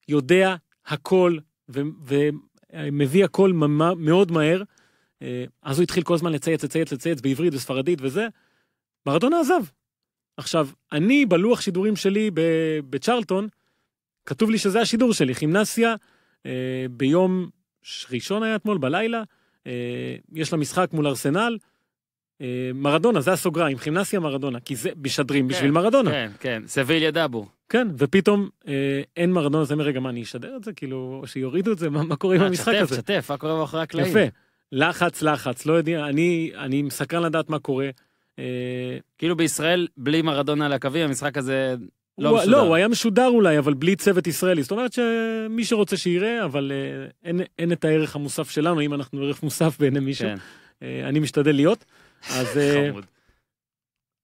Speaker 1: יודע הכל ומביא הכל מאוד מהר. אה, אז הוא התחיל כל הזמן לצייץ, לצייץ, לצייץ בעברית וספרדית וזה. מרדונה עזב. עכשיו, אני בלוח שידורים שלי בצ'רלטון, כתוב לי שזה השידור שלי, חימנסיה, אה, ביום ראשון היה אתמול בלילה, אה, יש לה משחק מול ארסנל, מרדונה, זה הסוגריים, חימנסיה מרדונה, כי זה משדרים כן, בשביל מרדונה. כן, כן, סביליה דאבור. כן, ופתאום אה, אין מרדונה, זה אני רגע, מה, אני אשדר את זה? כאילו, שיורידו את זה? מה, מה קורה עם אה, המשחק הזה? שתף, שתף, מה קורה מאחורי הקלעים? יפה. לחץ, לחץ, לא יודע, אני, אני מסקרן לדעת מה קורה. אה... כאילו בישראל, בלי מרדונה על הקווים, המשחק הזה לא הוא, משודר. לא, הוא היה משודר אולי, אבל בלי צוות ישראלי. זאת אומרת שמי שרוצה שיראה, אבל אה, אין, אין את הערך המוסף שלנו, אם אנחנו ערך מוסף בעיני מישהו. כן. אה, אני משתדל להיות. אז... אה, חמוד.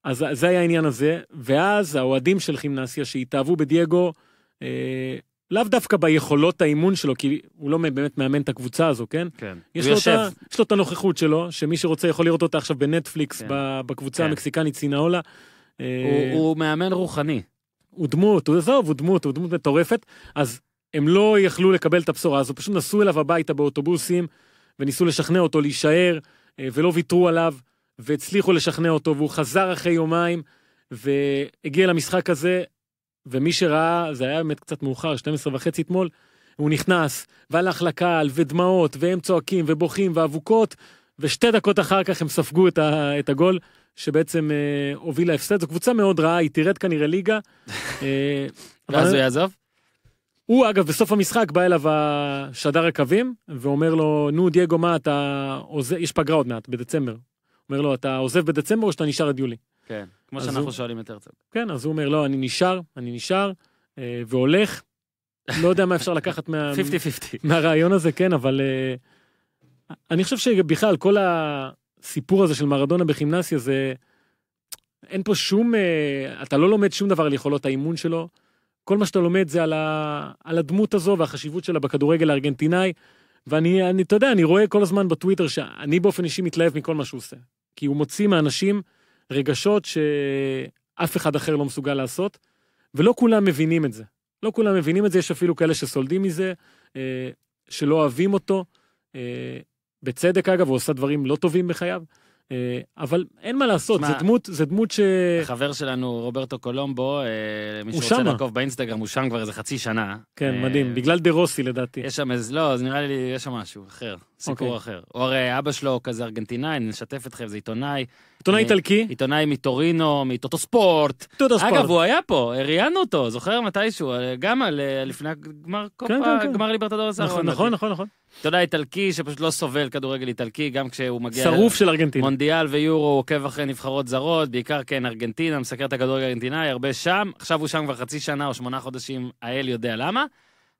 Speaker 1: אז זה היה העניין הזה, ואז האוהדים של חימנסיה שהתאהבו בדייגו, אה, לאו דווקא ביכולות האימון שלו, כי הוא לא באמת מאמן את הקבוצה הזו, כן? כן. יש, לו אותה, יש לו את הנוכחות שלו, שמי שרוצה יכול לראות אותה עכשיו בנטפליקס, כן. בקבוצה כן. המקסיקנית סינאולה. אה, הוא, אה, הוא מאמן רוחני. הוא דמות, הוא עזוב, הוא דמות, הוא דמות מטורפת. אז הם לא יכלו לקבל את הבשורה הזו, פשוט נסעו אליו הביתה באוטובוסים, וניסו לשכנע אותו להישאר, אה, ולא ויתרו עליו. והצליחו לשכנע אותו, והוא חזר אחרי יומיים, והגיע למשחק הזה, ומי שראה, זה היה באמת קצת מאוחר, 12 וחצי אתמול, הוא נכנס, והלך לקהל, ודמעות, והם צועקים, ובוכים, ואבוקות, ושתי דקות אחר כך הם ספגו את, ה, את הגול, שבעצם אה, הוביל להפסד. זו קבוצה מאוד רעה, היא תירד כנראה ליגה. אה, ואז הוא יעזוב? הוא אגב בסוף המשחק בא אליו השדר הקווים ואומר לו נו דייגו מה אתה עוזב יש פגרה עוד מעט בדצמבר אומר לו, אתה עוזב בדצמבר או שאתה נשאר עד יולי?
Speaker 3: כן, כמו שאנחנו הוא... שואלים את הרצוג.
Speaker 1: כן, אז הוא אומר, לא, אני נשאר, אני נשאר, אה, והולך. לא יודע מה אפשר לקחת מה... 50-50. מהרעיון הזה, כן, אבל... אה, אני חושב שבכלל, כל הסיפור הזה של מרדונה בכימנסיה זה... אין פה שום... אה, אתה לא לומד שום דבר על יכולות האימון שלו. כל מה שאתה לומד זה על, ה, על הדמות הזו והחשיבות שלה בכדורגל הארגנטינאי. ואני, אני, אתה יודע, אני רואה כל הזמן בטוויטר שאני באופן אישי מתלהב מכל מה שהוא עושה. כי הוא מוציא מאנשים רגשות שאף אחד אחר לא מסוגל לעשות, ולא כולם מבינים את זה. לא כולם מבינים את זה, יש אפילו כאלה שסולדים מזה, אה, שלא אוהבים אותו. אה, בצדק אגב, הוא עושה דברים לא טובים בחייו. אה, אבל אין מה לעשות, זו דמות, זו דמות
Speaker 3: ש... החבר שלנו, רוברטו קולומבו, אה, מי שרוצה לעקוב באינסטגרם, הוא שם כבר איזה חצי שנה.
Speaker 1: כן, אה, מדהים, בגלל
Speaker 3: דה רוסי לדעתי. יש שם איזה, לא, אז נראה לי, יש שם משהו אחר. סיפור okay. אוקיי. אחר. הוא הרי אבא שלו כזה ארגנטינאי, אני אשתף אתכם, זה עיתונאי. עיתונאי אה, איטלקי? עיתונאי מטורינו, מטוטו ספורט. טוטו ספורט. אגב, הוא היה פה, הראיינו אותו, זוכר מתישהו, אה, גם על, אה, לפני גמר קופה, כן, כן, כן. גמר כן. ליברטדורס האחרון. נכון, נכון, נכון, נכון. עיתונאי איטלקי שפשוט לא סובל כדורגל איטלקי, גם כשהוא מגיע... שרוף של ארגנטינה. מונדיאל ויורו, הוא עוקב אחרי נבחרות זרות, בעיקר כן ארגנטינה, מסקר את הכדורגל הארגנטינאי, הרבה שם. עכשיו הוא שם כבר חצי שנה או שמונה חודשים, האל יודע למה.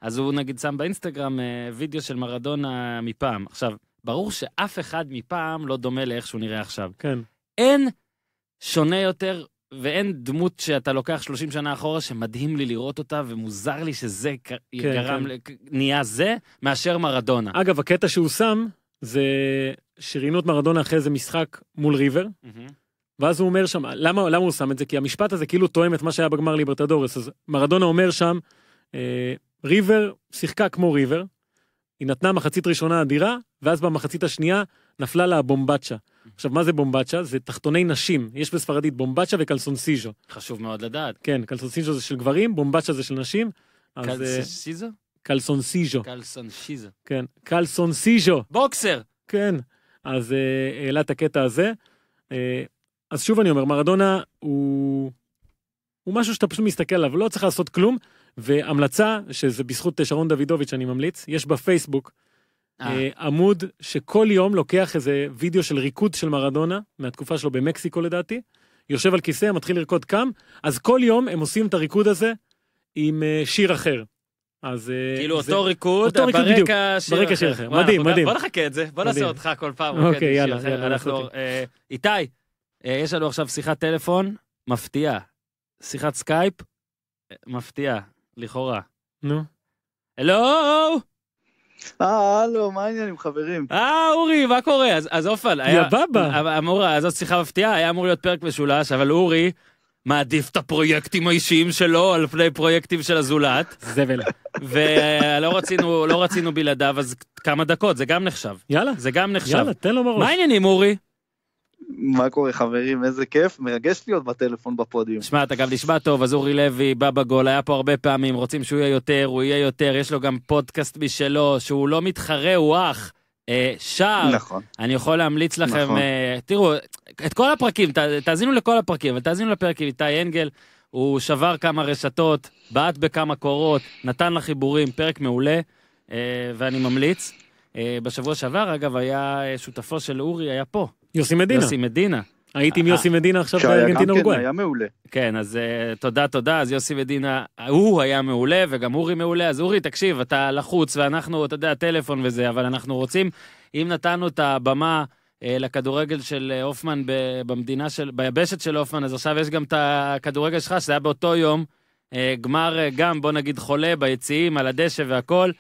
Speaker 3: אז הוא נגיד שם באינסטגרם אה, וידאו של מרדונה מפעם. עכשיו, ברור שאף אחד מפעם לא דומה לאיך שהוא נראה עכשיו. כן. אין שונה יותר ואין דמות שאתה לוקח 30 שנה אחורה שמדהים לי לראות אותה, ומוזר לי שזה כן, גרם, כן.
Speaker 1: נהיה זה, מאשר מרדונה. אגב, הקטע שהוא שם, זה שראיינו את מרדונה אחרי איזה משחק מול ריבר, mm-hmm. ואז הוא אומר שם, למה, למה הוא שם את זה? כי המשפט הזה כאילו תואם את מה שהיה בגמר ליברטדורס, אז מרדונה אומר שם, אה, ריבר שיחקה כמו ריבר, היא נתנה מחצית ראשונה אדירה, ואז במחצית השנייה נפלה לה הבומבצ'ה. עכשיו, מה זה בומבצ'ה? זה תחתוני נשים. יש בספרדית בומבצ'ה וקלסונסיז'ו. חשוב מאוד לדעת. כן, קלסונסיז'ו זה של גברים, בומבצ'ה זה של נשים. אה, קלסונסיז'ו? קלסונסיז'ו.
Speaker 3: קלסונסיז'ו.
Speaker 1: כן, קלסונסיז'ו. בוקסר! כן. אז אה, העלה את הקטע הזה. אה, אז שוב אני אומר, מרדונה הוא... הוא משהו שאתה פשוט מסתכל עליו, לא צריך לעשות כלום, והמלצה, שזה בזכות שרון דוידוביץ', אני ממליץ, יש בפייסבוק אה. אה. עמוד שכל יום לוקח איזה וידאו של ריקוד של מרדונה, מהתקופה שלו במקסיקו לדעתי, יושב על כיסא, מתחיל לרקוד קם, אז כל יום הם עושים את הריקוד הזה עם אה, שיר אחר. אז... אה, כאילו אותו ריקוד, אותו ריקוד ברקע בדיוק, שיר ברקע שיר אחר. מדהים, אנחנו... מדהים. בוא נחכה את זה, בוא נעשה אותך כל פעם. אוקיי, יאללה, יאללה. אנחנו...
Speaker 3: אה, איתי, אה, יש לנו עכשיו שיחת טלפון מפתיעה. שיחת סקייפ מפתיעה. לכאורה. נו. הלו! אה, הלו, מה העניינים חברים? אה, אורי, מה קורה? אז, אז אופן, היה... יבבה. אמור, זאת שיחה מפתיעה, היה אמור להיות פרק משולש, אבל אורי מעדיף את הפרויקטים האישיים שלו על פני פרויקטים של הזולת. זבל. ולא רצינו, לא רצינו בלעדיו, אז כמה דקות, זה גם נחשב. יאללה. זה גם נחשב. יאללה, תן לו בראש. מה העניינים, אורי?
Speaker 2: מה קורה חברים איזה כיף מרגש להיות בטלפון בפודיום.
Speaker 3: שמע אתה גם נשמע טוב אז אורי לוי בא בגול היה פה הרבה פעמים רוצים שהוא יהיה יותר הוא יהיה יותר יש לו גם פודקאסט משלו שהוא לא מתחרה הוא אח. אה, שער נכון אני יכול להמליץ לכם נכון. אה, תראו את כל הפרקים ת, תאזינו לכל הפרקים תאזינו לפרק עם איתי אנגל הוא שבר כמה רשתות בעט בכמה קורות נתן לחיבורים פרק מעולה אה, ואני ממליץ. אה, בשבוע שעבר, אגב, היה אה, שותפו של אורי, היה פה.
Speaker 1: יוסי מדינה. יוסי מדינה. הייתי עם אה, יוסי מדינה עכשיו בארגנטינה
Speaker 3: שהיה גם כן, היה מעולה. כן, אז תודה, תודה. אז יוסי מדינה, הוא היה מעולה וגם אורי מעולה. אז אורי, תקשיב, אתה לחוץ ואנחנו, אתה יודע, טלפון וזה, אבל אנחנו רוצים, אם נתנו את הבמה לכדורגל של הופמן במדינה של, ביבשת של הופמן, אז עכשיו יש גם את הכדורגל שלך, שזה היה באותו יום. גמר גם, בוא נגיד, חולה ביציעים, על הדשא והכול.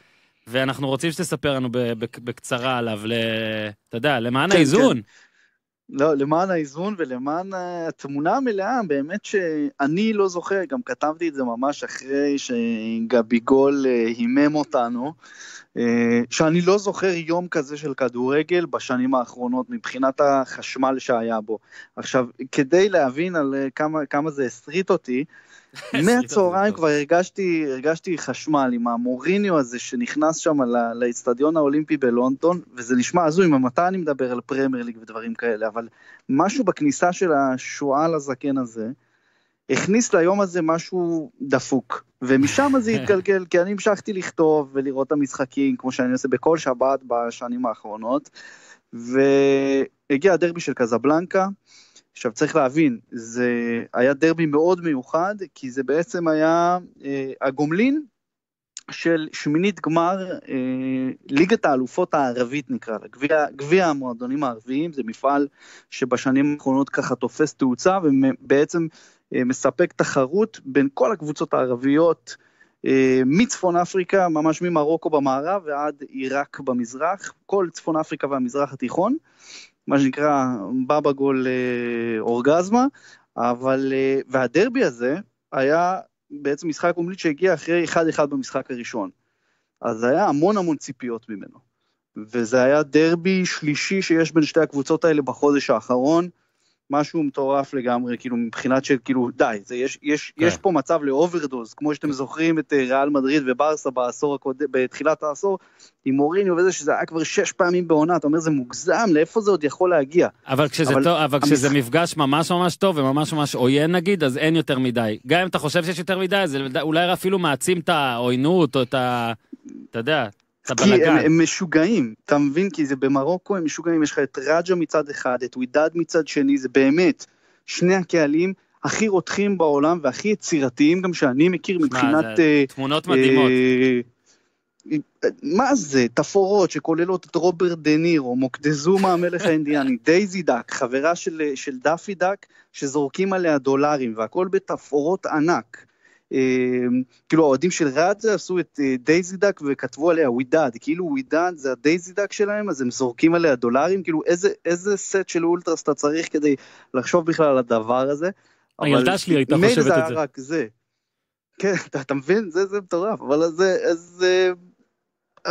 Speaker 3: ואנחנו רוצים שתספר לנו בקצרה עליו, אתה יודע, למען כן, האיזון. כן.
Speaker 2: לא, למען האיזון ולמען התמונה המלאה, באמת שאני לא זוכר, גם כתבתי את זה ממש אחרי שגביגול אה, הימם אותנו, אה, שאני לא זוכר יום כזה של כדורגל בשנים האחרונות מבחינת החשמל שהיה בו. עכשיו, כדי להבין על אה, כמה, כמה זה הסריט אותי, מהצהריים כבר הרגשתי, הרגשתי חשמל עם המוריניו הזה שנכנס שם לאיצטדיון האולימפי בלונדון, וזה נשמע הזוי, ממתי אני מדבר על פרמייר ליג ודברים כאלה, אבל משהו בכניסה של השועל הזקן הזה, הכניס ליום הזה משהו דפוק, ומשם זה התגלגל, כי אני המשכתי לכתוב ולראות את המשחקים, כמו שאני עושה בכל שבת בשנים האחרונות, והגיע הדרבי של קזבלנקה, עכשיו צריך להבין, זה היה דרבי מאוד מיוחד, כי זה בעצם היה אה, הגומלין של שמינית גמר אה, ליגת האלופות הערבית נקרא לה, גביע, גביע המועדונים הערביים, זה מפעל שבשנים האחרונות ככה תופס תאוצה ובעצם אה, מספק תחרות בין כל הקבוצות הערביות אה, מצפון אפריקה, ממש ממרוקו במערב ועד עיראק במזרח, כל צפון אפריקה והמזרח התיכון. מה שנקרא בבא גול אה, אורגזמה, אבל, אה, והדרבי הזה היה בעצם משחק אומלית שהגיע אחרי 1-1 במשחק הראשון. אז היה המון המון ציפיות ממנו. וזה היה דרבי שלישי שיש בין שתי הקבוצות האלה בחודש האחרון. משהו מטורף לגמרי, כאילו מבחינת של כאילו די, זה יש, יש, כן. יש פה מצב לאוברדוז, כמו שאתם כן. זוכרים את אה, ריאל מדריד וברסה בעשור הקודם, בתחילת העשור, עם מוריניו וזה שזה היה כבר שש פעמים בעונה, אתה אומר זה מוגזם, לאיפה זה עוד יכול להגיע?
Speaker 3: אבל כשזה, אבל, טוב, אבל כשזה המשחק... מפגש ממש ממש טוב וממש ממש עוין נגיד, אז אין יותר מדי. גם אם אתה חושב שיש יותר מדי, זה אולי אפילו מעצים את העוינות או את ה... אתה יודע, כי הם, הם
Speaker 2: משוגעים, אתה מבין? כי זה במרוקו, הם משוגעים, יש לך את רג'ה מצד אחד, את וידד מצד שני, זה באמת שני הקהלים הכי רותחים בעולם והכי יצירתיים גם שאני מכיר מבחינת... זה... Uh, תמונות מדהימות. Uh, מה זה, תפאורות שכוללות את רוברט דה נירו, מוקדזומה המלך האינדיאני, דייזי דאק, חברה של, אה, של דאפי דאק, שזורקים עליה דולרים, והכל בתפאורות ענק. אמ, כאילו האוהדים של ראד זה עשו את אה, דייזידק וכתבו עליה ווידד, כאילו ווידד זה הדייזידק שלהם, אז הם זורקים עליה דולרים, כאילו איזה, איזה סט של אולטרס אתה צריך כדי לחשוב בכלל על הדבר הזה. הילדה שלי הייתה חושבת את זה. מילא זה רק זה. כן, אתה, אתה מבין? זה, זה מטורף, אבל זה, אז... אה,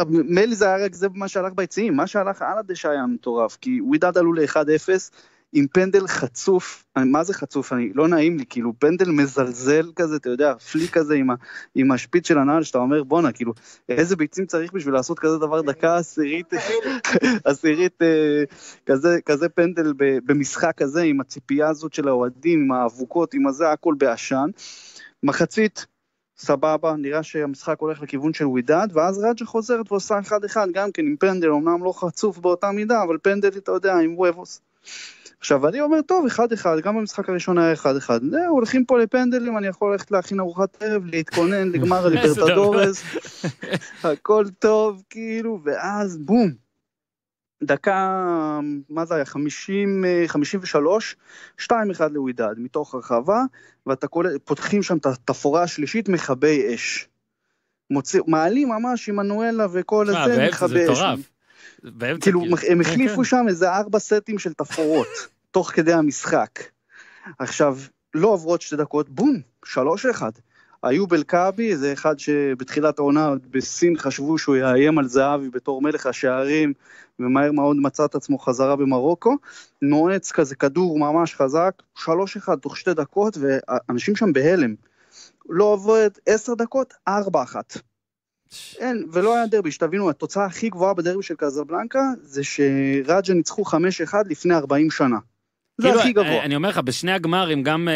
Speaker 2: מילא זה היה רק זה מה שהלך ביציעים, מה שהלך על הדשא היה מטורף, כי ווידד עלו ל-1-0, עם פנדל חצוף, אני, מה זה חצוף? אני, לא נעים לי, כאילו פנדל מזלזל כזה, אתה יודע, פליק כזה עם, ה, עם השפיץ של הנעל, שאתה אומר בואנה, כאילו, איזה ביצים צריך בשביל לעשות כזה דבר דקה עשירית, עשירית אה, כזה, כזה פנדל ב, במשחק הזה, עם הציפייה הזאת של האוהדים, עם האבוקות, עם הזה, הכל בעשן. מחצית, סבבה, נראה שהמשחק הולך לכיוון של וידאד, ואז רג'ה חוזרת ועושה אחד אחד, גם כן עם פנדל, אמנם לא חצוף באותה מידה, אבל פנדל, אתה יודע, עם וובוס. עכשיו אני אומר טוב אחד אחד גם במשחק הראשון היה אחד אחד זהו, הולכים פה לפנדלים אני יכול ללכת להכין ארוחת ערב להתכונן לגמר ליברטדורז הכל טוב כאילו ואז בום. דקה מה זה היה 50 53 2 אחד לווידד מתוך הרחבה ואתה קולט פותחים שם את התפאורה השלישית מכבי אש. מוצא, מעלים ממש עם מנואלה וכל אה, הזה, מכבי אש. זה מטורף.
Speaker 3: כאילו, הם כן, החליפו כן.
Speaker 2: שם איזה ארבע סטים של תפאורות, תוך כדי המשחק. עכשיו, לא עוברות שתי דקות, בום, שלוש אחד. איוב אלקאבי, זה אחד שבתחילת העונה בסין חשבו שהוא יאיים על זהבי בתור מלך השערים, ומהר מאוד מצא את עצמו חזרה במרוקו. נועץ כזה כדור ממש חזק, שלוש אחד תוך שתי דקות, ואנשים שם בהלם. לא עובד עשר דקות, ארבע אחת. אין, ולא היה דרבי, שתבינו, התוצאה הכי גבוהה בדרבי של קזבלנקה זה שראג'ה ניצחו 5-1 לפני 40 שנה.
Speaker 3: זה כאילו, הכי אה, גבוה. אני אומר לך, בשני הגמרים, גם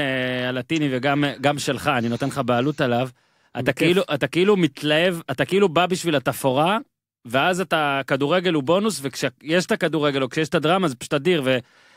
Speaker 3: הלטיני אה, וגם אה, גם שלך, אני נותן לך בעלות עליו, אתה כאילו, אתה כאילו מתלהב, אתה כאילו בא בשביל התפאורה, ואז אתה, כדורגל הוא בונוס, וכשיש את הכדורגל או כשיש את הדרמה זה פשוט אדיר,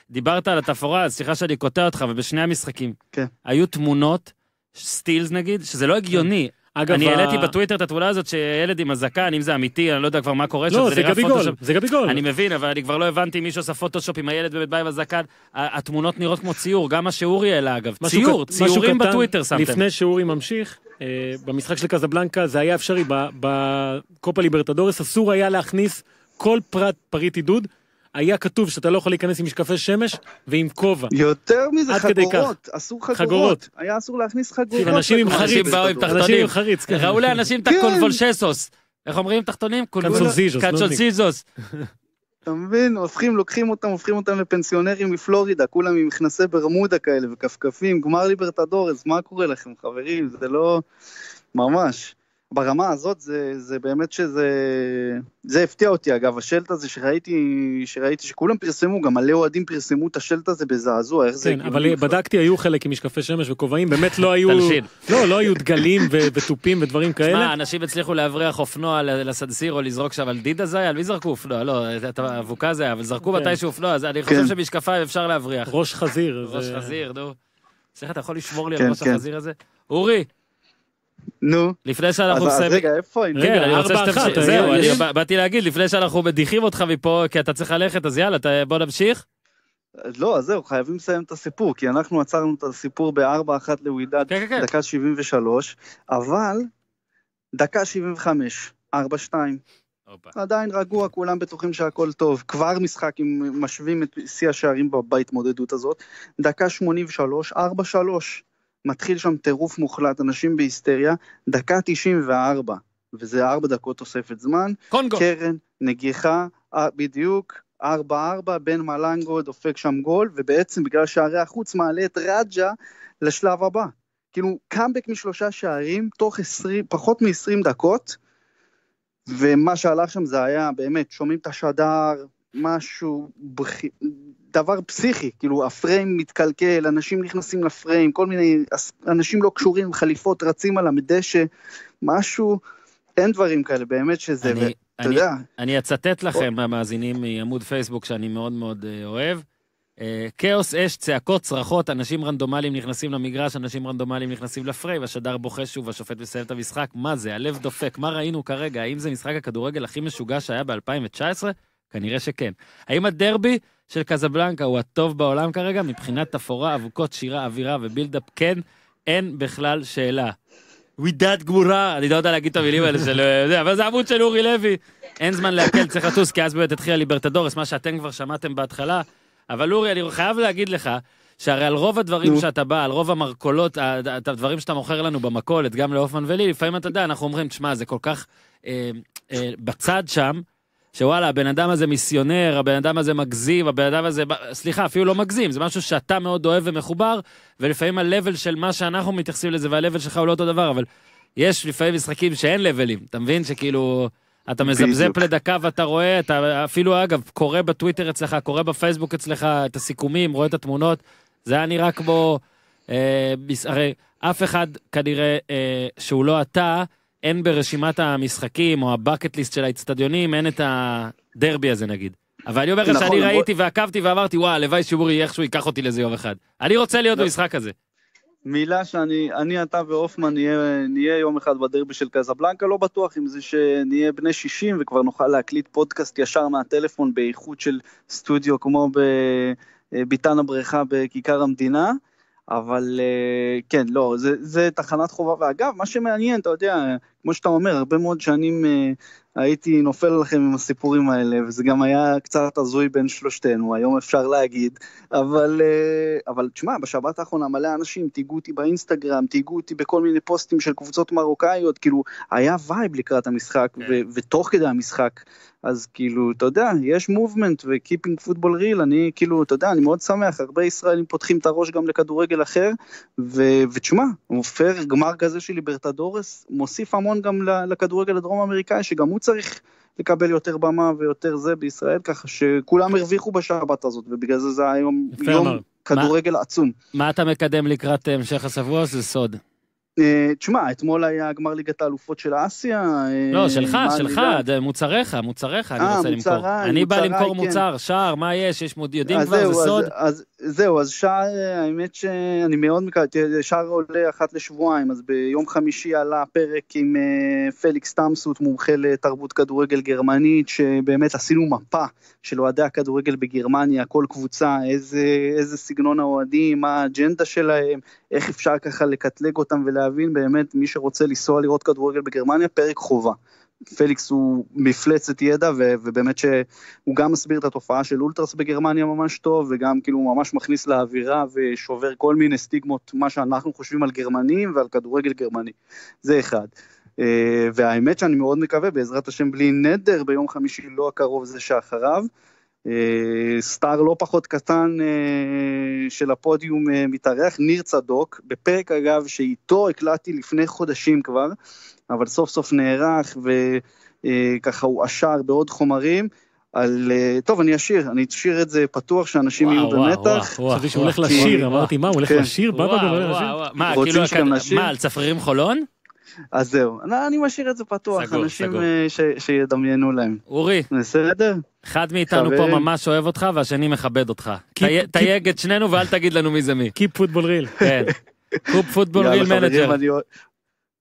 Speaker 3: ודיברת על התפאורה, אז סליחה שאני קוטע אותך, ובשני המשחקים, כן. היו תמונות, סטילס נגיד, שזה לא הגיוני, אגב... אני העליתי בטוויטר את התמונה הזאת שילד עם הזקן, אם זה אמיתי, אני לא יודע כבר מה קורה שם. לא, זה גבי גול, זה גבי גול. אני מבין, אבל אני כבר לא הבנתי אם מישהו עשה פוטושופ עם הילד בבית בית הזקן. התמונות נראות כמו ציור, גם מה שאורי העלה אגב. ציור, ציורים בטוויטר שמתם. לפני
Speaker 1: שאורי ממשיך, אה, במשחק של קזבלנקה זה היה אפשרי, בקופה ליברטדורס אסור היה להכניס כל פרט פריט עידוד היה כתוב שאתה לא יכול להיכנס עם משקפי שמש ועם כובע. יותר מזה, חגורות, אסור חגורות. חגורות.
Speaker 2: היה אסור להכניס חגורות. אנשים
Speaker 1: עם חריץ, אנשים עם חריץ, כן. ראו לאנשים את כן.
Speaker 3: הקונבולשסוס. איך אומרים תחתונים? קונבולשסוס. קונבולשסוס.
Speaker 1: לא אתה
Speaker 2: מבין? הופכים, לוקחים אותם, הופכים אותם לפנסיונרים מפלורידה, כולם עם מכנסי ברמודה כאלה וכפכפים, גמר ליברטדורס, מה קורה לכם, חברים? זה לא... ממש. ברמה הזאת זה, זה באמת שזה... זה הפתיע אותי אגב, השלט הזה שראיתי, שראיתי שכולם פרסמו, גם מלא אוהדים פרסמו את השלט הזה בזעזוע, איך כן, זה... כן, אבל
Speaker 1: בדקתי, היו חלק עם משקפי שמש וכובעים, באמת לא היו... תלשין. לא, לא היו דגלים ותופים ודברים כאלה. שמע,
Speaker 3: אנשים הצליחו להבריח אופנוע לסנסיר או לזרוק שם על דידה זה על מי זרקו אופנוע? לא, אבוקה זה היה, אבל זרקו כן. מתישהו אופנוע, אז אני חושב כן. שמשקפיים אפשר להבריח. ראש חזיר. ראש זה... חזיר, נו. סליחה, אתה יכול לשמור לי על כן, ראש כן. החזיר הזה? אורי, נו. לפני שאנחנו מסיימים. אז רגע, איפה היינו? רגע, כן, אה, אני רוצה שאתם... זהו, אני באתי להגיד, לפני שאנחנו מדיחים אותך מפה, כי אתה צריך ללכת, אז יאללה, בוא נמשיך.
Speaker 2: לא, אז זהו, חייבים לסיים את הסיפור, כי אנחנו עצרנו את הסיפור ב-4-1 לוידד, כן, כן, דקה 73, אבל דקה 75, 4-2. עדיין רגוע, כולם בטוחים שהכל טוב. כבר משחק, אם משווים את שיא השערים בהתמודדות הזאת, דקה 83, 4-3. מתחיל שם טירוף מוחלט, אנשים בהיסטריה, דקה 94, וזה ארבע דקות תוספת זמן. קונגו. קרן, נגיחה, אה, בדיוק, ארבע ארבע, בן מלנגו דופק שם גול, ובעצם בגלל שערי החוץ מעלה את רג'ה לשלב הבא. כאילו, קאמבק משלושה שערים, תוך 20, פחות מ-20 דקות, ומה שהלך שם זה היה, באמת, שומעים את השדר, משהו, בכי... דבר פסיכי, כאילו הפריים מתקלקל, אנשים נכנסים לפריים, כל מיני, אנשים לא קשורים, חליפות רצים על המדשא, משהו, אין דברים כאלה, באמת שזה, אתה יודע.
Speaker 3: אני אצטט לכם, מהמאזינים מעמוד פייסבוק שאני מאוד מאוד אה, אוהב. אה, כאוס אש, צעקות, צרחות, אנשים רנדומליים נכנסים למגרש, אנשים רנדומליים נכנסים לפריי, והשדר בוכה שוב, השופט מסיים את המשחק. מה זה, הלב דופק, מה ראינו כרגע? האם זה משחק הכדורגל הכי משוגע שהיה ב-2019? כנראה שכן. האם הדרבי של קזבלנקה הוא הטוב בעולם כרגע, מבחינת תפאורה, אבוקות, שירה, אווירה ובילדאפ, כן, אין בכלל שאלה. וידת גמורה, אני לא יודע להגיד את המילים האלה של... לא, לא, לא, אבל זה עמוד של אורי לוי. אין זמן להקל, צריך לטוס, כי אז באמת התחילה ליברטדורס, מה שאתם כבר שמעתם בהתחלה. אבל אורי, אני חייב להגיד לך, שהרי על רוב הדברים שאתה בא, על רוב המרכולות, הדברים שאתה מוכר לנו במכולת, גם להופמן ולי, לפעמים אתה יודע, אנחנו אומרים, תשמע, זה כל כך אה, אה, בצד שם, שוואלה, הבן אדם הזה מיסיונר, הבן אדם הזה מגזים, הבן אדם הזה, סליחה, אפילו לא מגזים, זה משהו שאתה מאוד אוהב ומחובר, ולפעמים ה של מה שאנחנו מתייחסים לזה וה שלך הוא לא אותו דבר, אבל יש לפעמים משחקים שאין לבלים, אתה מבין? שכאילו, אתה מזפזפ לדקה ואתה רואה, אתה אפילו, אגב, קורא בטוויטר אצלך, קורא בפייסבוק אצלך את הסיכומים, רואה את התמונות, זה היה נראה כמו, אה, הרי אף אחד כנראה אה, שהוא לא אתה, אין ברשימת המשחקים או הבקט ליסט של האצטדיונים, אין את הדרבי הזה נגיד. אבל אני אומר לך נכון, שאני ראיתי ועקבתי ואמרתי, וואה, הלוואי שאורי איכשהו ייקח אותי לזה יום אחד. אני רוצה להיות לא. במשחק הזה.
Speaker 2: מילה שאני, אני, אתה והופמן נהיה, נהיה יום אחד בדרבי של קזבלנקה, לא בטוח אם זה שנהיה בני 60 וכבר נוכל להקליט פודקאסט ישר מהטלפון באיכות של סטודיו כמו בביתן אה, הבריכה בכיכר המדינה. אבל אה, כן, לא, זה, זה תחנת חובה. ואגב, מה שמעניין, אתה יודע, כמו שאתה אומר, הרבה מאוד שנים אה, הייתי נופל עליכם עם הסיפורים האלה, וזה גם היה קצת הזוי בין שלושתנו, היום אפשר להגיד, אבל, אה, אבל תשמע, בשבת האחרונה מלא אנשים תיגעו אותי באינסטגרם, תיגעו אותי בכל מיני פוסטים של קבוצות מרוקאיות, כאילו, היה וייב לקראת המשחק, כן. ו- ותוך כדי המשחק אז כאילו, אתה יודע, יש מובמנט וקיפינג פוטבול ריל, אני כאילו, אתה יודע, אני מאוד שמח, הרבה ישראלים פותחים את הראש גם לכדורגל אחר, ו- ותשמע, עופר גמר כזה של ליברטדורס, מוסיף המון גם לכדורגל הדרום אמריקאי, שגם הוא צריך לקבל יותר במה ויותר זה בישראל, ככה שכולם הרוויחו בשבת הזאת, ובגלל זה זה היום יום כדורגל מה, עצום.
Speaker 3: מה אתה מקדם לקראת המשך השבוע? זה סוד.
Speaker 2: אה, תשמע, אתמול היה גמר ליגת האלופות של אסיה.
Speaker 3: אה, לא, שלך, שלך, מוצריך, מוצריך אני אה, רוצה למכור. אני בא למכור כן. מוצר, שער, מה יש, יש יודעים כבר, זה סוד.
Speaker 2: זהו, אז שער, האמת שאני מאוד מקווה, שער עולה אחת לשבועיים, אז ביום חמישי עלה פרק עם פליקס טמסוט, מומחה לתרבות כדורגל גרמנית, שבאמת עשינו מפה של אוהדי הכדורגל בגרמניה, כל קבוצה, איזה סגנון האוהדים, מה האג'נדה שלהם, איך אפשר ככה לקטלג אותם ולהבין. להבין באמת, מי שרוצה לנסוע לראות כדורגל בגרמניה, פרק חובה. פליקס הוא מפלצת ידע, ו- ובאמת שהוא גם מסביר את התופעה של אולטרס בגרמניה ממש טוב, וגם כאילו ממש מכניס לאווירה ושובר כל מיני סטיגמות, מה שאנחנו חושבים על גרמנים ועל כדורגל גרמני. זה אחד. אה, והאמת שאני מאוד מקווה, בעזרת השם בלי נדר, ביום חמישי לא הקרוב זה שאחריו, אה, סטאר לא פחות קטן אה, של הפודיום אה, מתארח, ניר צדוק, בפרק אגב שאיתו הקלטתי לפני חודשים כבר, אבל סוף סוף נערך וככה הוא עשר בעוד חומרים. על... טוב, אני אשיר, אני אשיר את זה פתוח, שאנשים יהיו במתח. חשבתי שהוא הולך לשיר, כן. אמרתי, מה, הוא הולך כן. לשיר?
Speaker 3: כאילו, מה, על
Speaker 2: צפרירים חולון? אז זהו, אני משאיר את זה פתוח,
Speaker 3: סגור, אנשים סגור. אה, ש, שידמיינו להם. אורי. בסדר? אחד מאיתנו חבר. פה ממש אוהב אותך והשני מכבד אותך. תייג את שנינו ואל תגיד לנו מי זה מי. Keep football real. כן. קופ פוטבול ריל מנג'ר. אני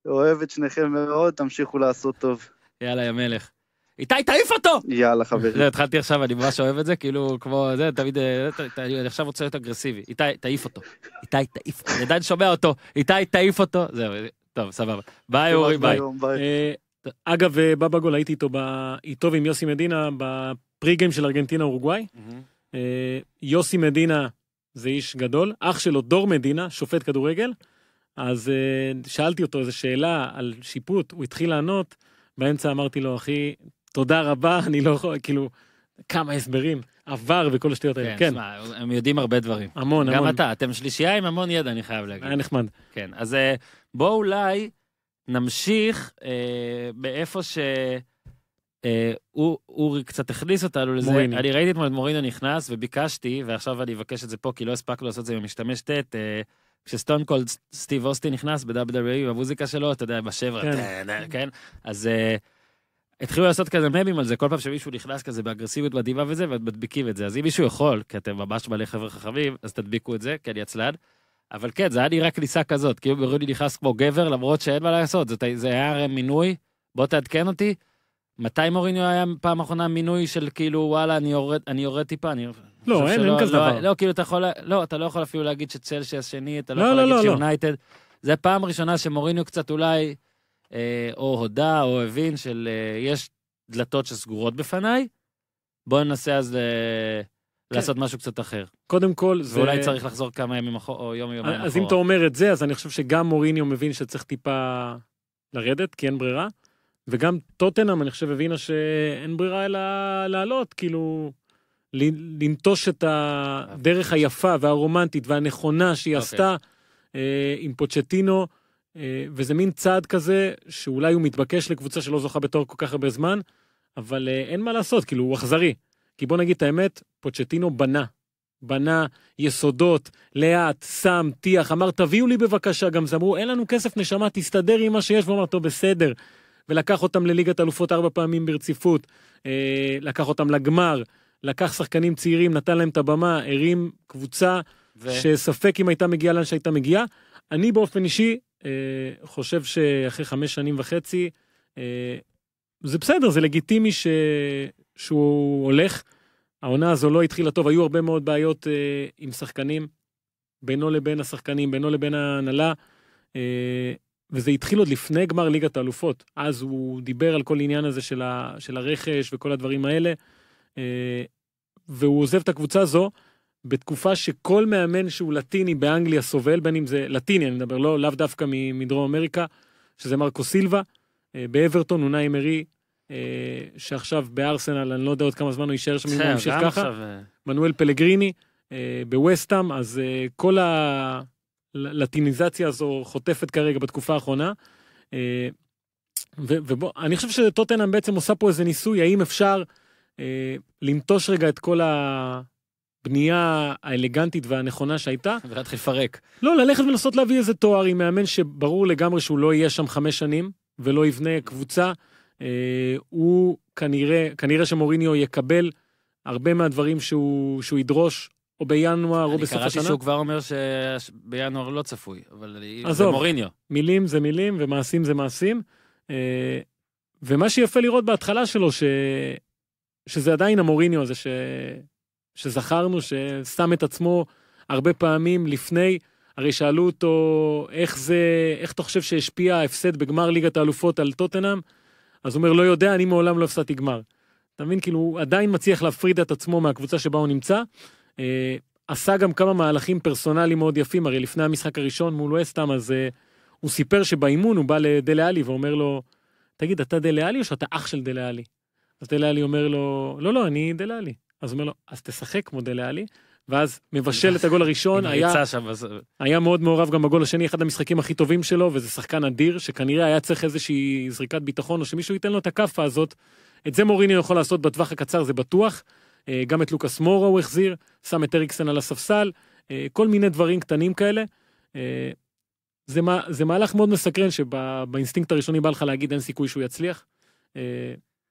Speaker 2: אוהב את שניכם מאוד, תמשיכו לעשות טוב.
Speaker 3: יאללה, יא מלך. איתי, תעיף אותו! יאללה, חברים. לא, התחלתי עכשיו, אני ממש אוהב את זה, כאילו, כמו זה, תמיד, אה, אני עכשיו רוצה להיות אגרסיבי. איתי, תעיף אותו. איתי, תעיף אותו. אני עדיין
Speaker 1: שומע אותו. איתי, תעיף אותו. זהו,
Speaker 3: טוב, סבבה. ביי אורי, ביי.
Speaker 1: אה, אגב, אה, בבא גול, הייתי איתו, איתו ועם יוסי מדינה בפרי-גיים של ארגנטינה אורוגוואי. אה, יוסי מדינה זה איש גדול, אח שלו דור מדינה, שופט כדורגל. אז שאלתי אותו איזו שאלה על שיפוט, הוא התחיל לענות, באמצע אמרתי לו, אחי, תודה רבה, אני לא יכול, כאילו, כמה הסברים, עבר וכל השטויות האלה, כן. כן. הם
Speaker 3: יודעים הרבה דברים.
Speaker 1: המון, המון. גם אתה,
Speaker 3: אתם שלישייה עם המון ידע, אני חייב להגיד. היה נחמד. כן, אז בואו אולי נמשיך אה, באיפה ש... אה, אורי קצת הכניס אותנו לזה. מוריני. אני ראיתי אתמול את מורינו נכנס וביקשתי, ועכשיו אני אבקש את זה פה, כי לא הספקנו לעשות את זה משתמש ט', אה, כשסטון קולד סטיב אוסטי נכנס ב-WWE במוזיקה שלו, אתה יודע, בשברה, כן, כן? אז אה, התחילו לעשות כזה מבים על זה, כל פעם שמישהו נכנס כזה באגרסיביות מדהימה וזה, ומדביקים את זה. אז אם מישהו יכול, כי אתם ממש מלא חבר'ה חכמים, אז תדביקו את זה, כי אני עצלן. אבל כן, זה היה נראה כניסה כזאת, כאילו ברוני נכנס כמו גבר, למרות שאין מה לעשות, זאת, זה היה הרי מינוי, בוא תעדכן אותי. מתי מוריניו היה פעם אחרונה מינוי של כאילו, וואלה, אני יורד, אני יורד טיפה, אני...
Speaker 1: לא, אין, שלא, אין כזה לא, דבר.
Speaker 3: לא, כאילו, אתה יכול, לא, אתה לא יכול אפילו להגיד שצלשי השני, אתה לא, לא יכול לא, להגיד לא, לא. שיונייטד. לא. זה פעם ראשונה שמוריניו קצת אולי, אה, או הודה, או הבין של אה, יש דלתות שסגורות בפניי, בוא ננסה אז... אה, כן. לעשות משהו קצת אחר.
Speaker 1: קודם כל, זה... ואולי צריך לחזור
Speaker 3: כמה ימים אחורה, או יום יום אחורה. אז אם אתה
Speaker 1: אומר את זה, אז אני חושב שגם מוריניו מבין שצריך טיפה לרדת, כי אין ברירה, וגם טוטנאם, אני חושב, הבינה שאין ברירה אלא לעלות, כאילו... לנטוש את הדרך היפה והרומנטית והנכונה שהיא אוקיי. עשתה אה, עם פוצ'טינו, אה, וזה מין צעד כזה שאולי הוא מתבקש לקבוצה שלא זוכה בתור כל כך הרבה זמן, אבל אה, אין מה לעשות, כאילו הוא אכזרי. כי בוא נגיד את האמת, פוצ'טינו בנה. בנה יסודות, לאט, שם, טיח, אמר תביאו לי בבקשה, גם אמרו אין לנו כסף נשמה, תסתדר עם מה שיש, והוא אמר טוב בסדר. ולקח אותם לליגת אלופות ארבע פעמים ברציפות, אה, לקח אותם לגמר, לקח שחקנים צעירים, נתן להם את הבמה, הרים קבוצה ו... שספק אם הייתה מגיעה לאן שהייתה מגיעה. אני באופן אישי אה, חושב שאחרי חמש שנים וחצי, אה, זה בסדר, זה לגיטימי ש... שהוא הולך. העונה הזו לא התחילה טוב, היו הרבה מאוד בעיות אה, עם שחקנים, בינו לבין השחקנים, בינו לבין ההנהלה, אה, וזה התחיל עוד לפני גמר ליגת האלופות. אז הוא דיבר על כל העניין הזה של, ה, של הרכש וכל הדברים האלה, אה, והוא עוזב את הקבוצה הזו בתקופה שכל מאמן שהוא לטיני באנגליה סובל, בין אם זה לטיני, אני מדבר, לא, לאו דווקא מדרום אמריקה, שזה מרקו סילבה, אה, באברטון, אונאי מרי אה, שעכשיו בארסנל, אני לא יודע עוד כמה זמן הוא יישאר שם אם הוא כן, ימשיך ככה. אה. מנואל פלגריני אה, בווסטאם, אז כל הלטיניזציה הזו חוטפת כרגע בתקופה האחרונה. ובוא, אני חושב שטוטנאם בעצם עושה פה איזה ניסוי, האם אפשר לנטוש רגע את כל ה... בנייה האלגנטית והנכונה שהייתה. ולהתחיל לפרק. לא, ללכת ולנסות להביא איזה תואר עם מאמן שברור לגמרי שהוא לא יהיה שם חמש שנים, ולא יבנה קבוצה. אה, הוא כנראה, כנראה שמוריניו יקבל הרבה מהדברים שהוא, שהוא ידרוש, או בינואר או בסוף השנה. אני קראתי שהוא כבר
Speaker 3: אומר שבינואר לא צפוי, אבל זה מוריניו.
Speaker 1: מילים זה מילים ומעשים זה מעשים. אה, ומה שיפה לראות בהתחלה שלו, ש... שזה עדיין המוריניו הזה ש... שזכרנו, ששם את עצמו הרבה פעמים לפני. הרי שאלו אותו איך זה, איך אתה חושב שהשפיע ההפסד בגמר ליגת האלופות על טוטנאם, הוא אומר, לא יודע, אני מעולם לא הפסדתי גמר. אתה מבין? כאילו, הוא עדיין מצליח להפריד את עצמו מהקבוצה שבה הוא נמצא. אה, עשה גם כמה מהלכים פרסונליים מאוד יפים, הרי לפני המשחק הראשון מול וסטאם, אז אה, הוא סיפר שבאימון הוא בא לדלה עלי ואומר לו, תגיד, אתה דלה עלי או שאתה אח של דלה עלי? אז דלה עלי אומר לו, לא, לא, אני דלה עלי. אז הוא אומר לו, אז תשחק כמו דלה עלי. ואז מבשל את הגול הראשון, היה, שם, היה מאוד מעורב גם בגול השני, אחד המשחקים הכי טובים שלו, וזה שחקן אדיר, שכנראה היה צריך איזושהי זריקת ביטחון, או שמישהו ייתן לו את הכאפה הזאת. את זה מוריני יכול לעשות בטווח הקצר, זה בטוח. אה, גם את לוקאס מורו הוא החזיר, שם את אריקסן על הספסל, אה, כל מיני דברים קטנים כאלה. אה, זה, מה, זה מהלך מאוד מסקרן שבאינסטינקט הראשוני בא לך להגיד אין סיכוי שהוא יצליח.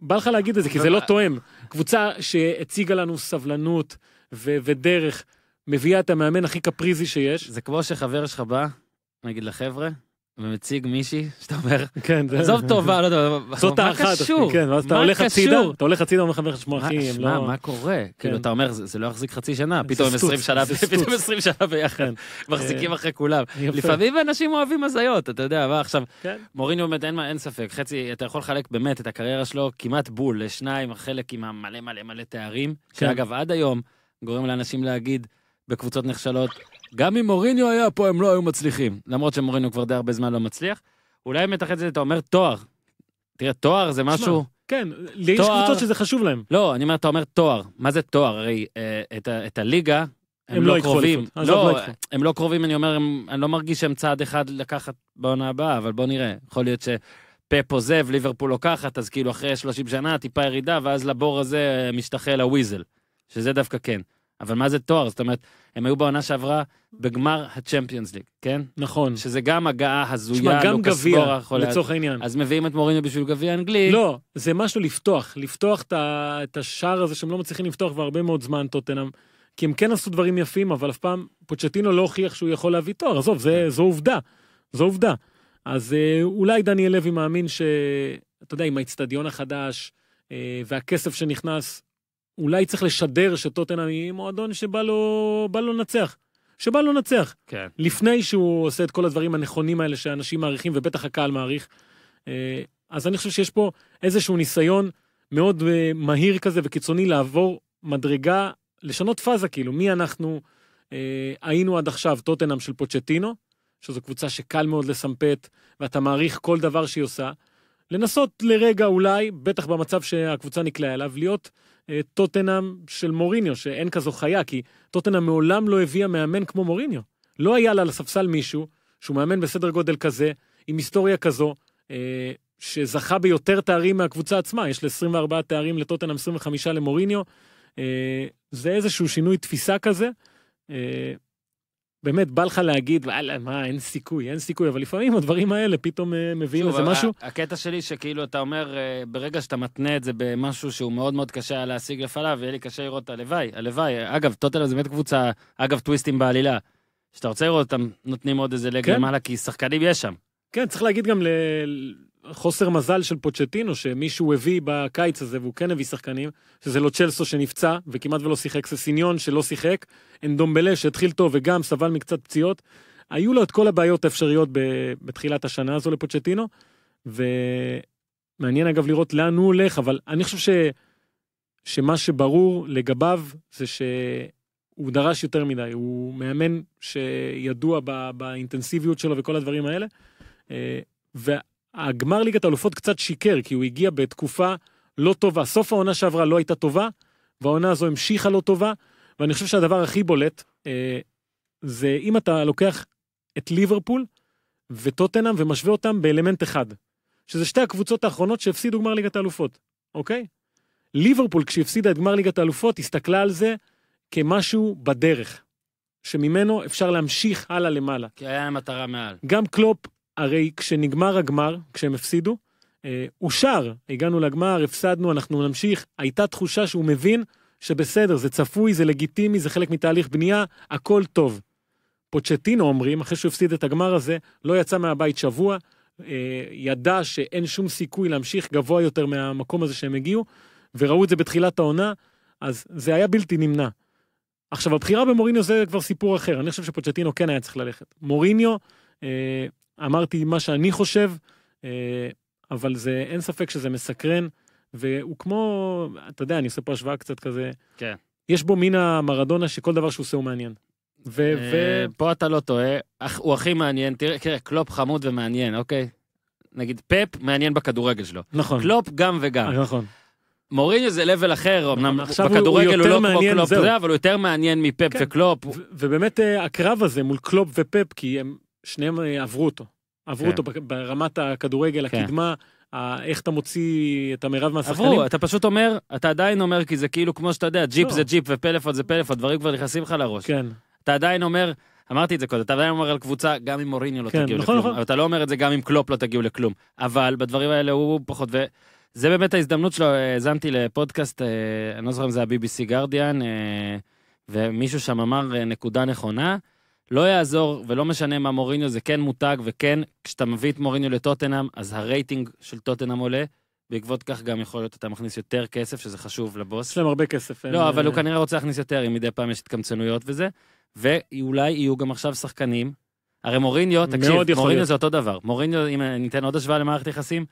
Speaker 1: בא לך להגיד את זה כי זה לא תואם. קבוצה שהציגה לנו סבלנות, ו- ודרך מביאה את המאמן הכי קפריזי שיש. זה כמו שחבר שלך בא,
Speaker 3: נגיד לחבר'ה, ומציג מישהי שאתה אומר, כן, זה... עזוב טובה, לא יודע, זאת האחת, מה קשור? כן, ואז אתה הולך הצידה, אתה
Speaker 1: הולך הצידה ואומר לחבר שלך, אחי, הם לא... מה קורה? כן. כאילו, אתה
Speaker 3: אומר, זה לא יחזיק חצי שנה, פתאום 20 שנה, פתאום 20 שנה כן. ביחד, מחזיקים אחרי כולם. לפעמים אנשים אוהבים הזיות, אתה יודע, כן. מה עכשיו, מוריני באמת אין ספק, חצי, אתה יכול לחלק באמת את הקריירה שלו כמעט בול לשניים, החלק עם המלא מלא מלא תארים, שאגב, עד היום, גורם לאנשים להגיד בקבוצות נחשלות, גם אם מוריניו היה פה הם לא היו מצליחים, למרות שמוריניו כבר די הרבה זמן לא מצליח. אולי אם מתחת את זה אתה אומר תואר. תראה, תואר זה משהו...
Speaker 1: כן, לי יש קבוצות שזה חשוב להם.
Speaker 3: לא, אני אומר, אתה אומר תואר. מה זה תואר? הרי אה, את, הליגה, הם, לא, לא קרובים. לא, לא הם לא קרובים, אני אומר, אני לא מרגיש שהם צעד אחד לקחת בעונה הבאה, אבל בוא נראה. יכול להיות ש... שפאפ עוזב, ליברפול לוקחת, אז כאילו אחרי 30 שנה טיפה ירידה, ואז לבור הזה משתחל הוויזל. שזה דווקא כן. אבל מה זה תואר? זאת אומרת, הם היו בעונה שעברה בגמר הצ'מפיונס ליג, כן?
Speaker 1: נכון. שזה גם הגעה הזויה, לא קסקורה. גם גביע, לצורך העניין. אז מביאים את מוריניו בשביל גביע אנגלי. לא, זה משהו לפתוח, לפתוח את השער הזה שהם לא מצליחים לפתוח כבר הרבה מאוד זמן, טוטנאם. כי הם כן עשו דברים יפים, אבל אף פעם פוצ'טינו לא הוכיח שהוא יכול להביא תואר. עזוב, זה, כן. זו עובדה. זו עובדה. אז אה, אולי דניאל לוי מאמין ש... אתה יודע, עם האיצטדיון החדש, אה, והכסף שנכנס, אולי צריך לשדר שטוטנאם היא מועדון שבא לו, בא לו לנצח. שבא לו לנצח. כן. לפני שהוא עושה את כל הדברים הנכונים האלה שאנשים מעריכים, ובטח הקהל מעריך. אה, אז אני חושב שיש פה איזשהו ניסיון מאוד אה, מהיר כזה וקיצוני לעבור מדרגה, לשנות פאזה כאילו, מי אנחנו אה, היינו עד עכשיו, טוטנאם של פוצ'טינו, שזו קבוצה שקל מאוד לסמפת, ואתה מעריך כל דבר שהיא עושה, לנסות לרגע אולי, בטח במצב שהקבוצה נקלעה אליו, להיות אה, טוטנאם של מוריניו, שאין כזו חיה, כי טוטנאם מעולם לא הביאה מאמן כמו מוריניו. לא היה לה על הספסל מישהו שהוא מאמן בסדר גודל כזה, עם היסטוריה כזו, אה, שזכה ביותר תארים מהקבוצה עצמה, יש ל-24 תארים לטוטנאם, 25 למוריניו. אה, זה איזשהו שינוי תפיסה כזה. באמת בא לך להגיד, וואלה, מה, אין סיכוי, אין סיכוי, אבל לפעמים הדברים האלה פתאום אה, מביאים איזה משהו.
Speaker 3: הקטע שלי שכאילו אתה אומר, אה, ברגע שאתה מתנה את זה במשהו שהוא מאוד מאוד קשה היה להשיג לפניו, יהיה לי קשה לראות, הלוואי, הלוואי. אגב, טוטל זה באמת קבוצה, אגב, טוויסטים בעלילה. שאתה רוצה לראות אותם נותנים עוד איזה לג כן? למעלה, כי שחקנים יש שם.
Speaker 1: כן, צריך להגיד גם ל... חוסר מזל של פוצ'טינו, שמישהו הביא בקיץ הזה, והוא כן הביא שחקנים, שזה לא צ'לסו שנפצע, וכמעט ולא שיחק, זה סיניון שלא שיחק, אנדומבלה שהתחיל טוב וגם סבל מקצת פציעות. היו לו את כל הבעיות האפשריות בתחילת השנה הזו לפוצ'טינו, ומעניין אגב לראות לאן הוא הולך, אבל אני חושב ש... שמה שברור לגביו זה שהוא דרש יותר מדי, הוא מאמן שידוע בא... באינטנסיביות שלו וכל הדברים האלה. אה, ו- הגמר ליגת האלופות קצת שיקר, כי הוא הגיע בתקופה לא טובה. סוף העונה שעברה לא הייתה טובה, והעונה הזו המשיכה לא טובה, ואני חושב שהדבר הכי בולט, אה, זה אם אתה לוקח את ליברפול וטוטנאם ומשווה אותם באלמנט אחד, שזה שתי הקבוצות האחרונות שהפסידו גמר ליגת האלופות, אוקיי? ליברפול כשהפסידה את גמר ליגת האלופות הסתכלה על זה כמשהו בדרך, שממנו אפשר להמשיך הלאה למעלה. כי היה מטרה מעל. גם קלופ הרי כשנגמר הגמר, כשהם הפסידו, אה, הוא שר, הגענו לגמר, הפסדנו, אנחנו נמשיך. הייתה תחושה שהוא מבין שבסדר, זה צפוי, זה לגיטימי, זה חלק מתהליך בנייה, הכל טוב. פוצ'טינו אומרים, אחרי שהוא הפסיד את הגמר הזה, לא יצא מהבית שבוע, אה, ידע שאין שום סיכוי להמשיך גבוה יותר מהמקום הזה שהם הגיעו, וראו את זה בתחילת העונה, אז זה היה בלתי נמנע. עכשיו, הבחירה במוריניו זה כבר סיפור אחר, אני חושב שפוצ'טינו כן היה צריך ללכת. מוריניו, אה, אמרתי מה שאני חושב, אה, אבל זה, אין ספק שזה מסקרן, והוא כמו, אתה יודע, אני עושה פה השוואה קצת כזה. כן. יש בו מין המרדונה שכל דבר שהוא עושה הוא מעניין. ו... אה, ו... פה אתה לא טועה, הוא הכי מעניין,
Speaker 3: תראה, תראה, כן, קלופ חמוד ומעניין, אוקיי? נגיד פפ מעניין בכדורגל שלו. נכון. קלופ גם וגם. אה, נכון. מוריניו זה לבל אחר, נכון, אמנם בכדורגל הוא, הוא לא כמו קלופ, זה, אבל הוא
Speaker 1: יותר מעניין מפפ כן. וקלופ. ובאמת הקרב הזה מול קלופ ופפ, כי הם שניהם אה, עברו אותו. עברו כן. אותו ברמת הכדורגל, כן. הקדמה, איך אתה מוציא את המרב מהשחקנים. עברו, אתה פשוט
Speaker 3: אומר, אתה עדיין אומר, כי זה כאילו כמו שאתה יודע, ג'יפ לא. זה ג'יפ ופלאפון זה פלאפון, דברים כבר נכנסים לך לראש. כן. אתה עדיין אומר, אמרתי את זה קודם, אתה עדיין אומר על קבוצה, גם אם מוריניו לא כן, תגיעו נכון, לכלום. נכון. אתה לא אומר את זה גם אם קלופ לא תגיעו לכלום. אבל בדברים האלה הוא פחות, וזה באמת ההזדמנות שלו, אה, האזנתי לפודקאסט, אה, אני לא זוכר אם זה ה-BBC גרדיאן, ומישהו שם אמר נקודה נכונה. לא יעזור, ולא משנה מה מוריניו, זה כן מותג, וכן, כשאתה מביא את מוריניו לטוטנאם, אז הרייטינג של טוטנאם עולה. בעקבות כך גם יכול להיות אתה מכניס יותר כסף, שזה חשוב לבוס.
Speaker 1: יש להם הרבה כסף. לא, אין... אבל אה, הוא כנראה
Speaker 3: רוצה להכניס יותר, אם מדי פעם יש התקמצנויות וזה. ואולי יהיו גם עכשיו שחקנים. הרי מוריניו, תקשיב, מוריניו זה אותו דבר. מוריניו, אם אני אתן עוד השוואה למערכת יחסים,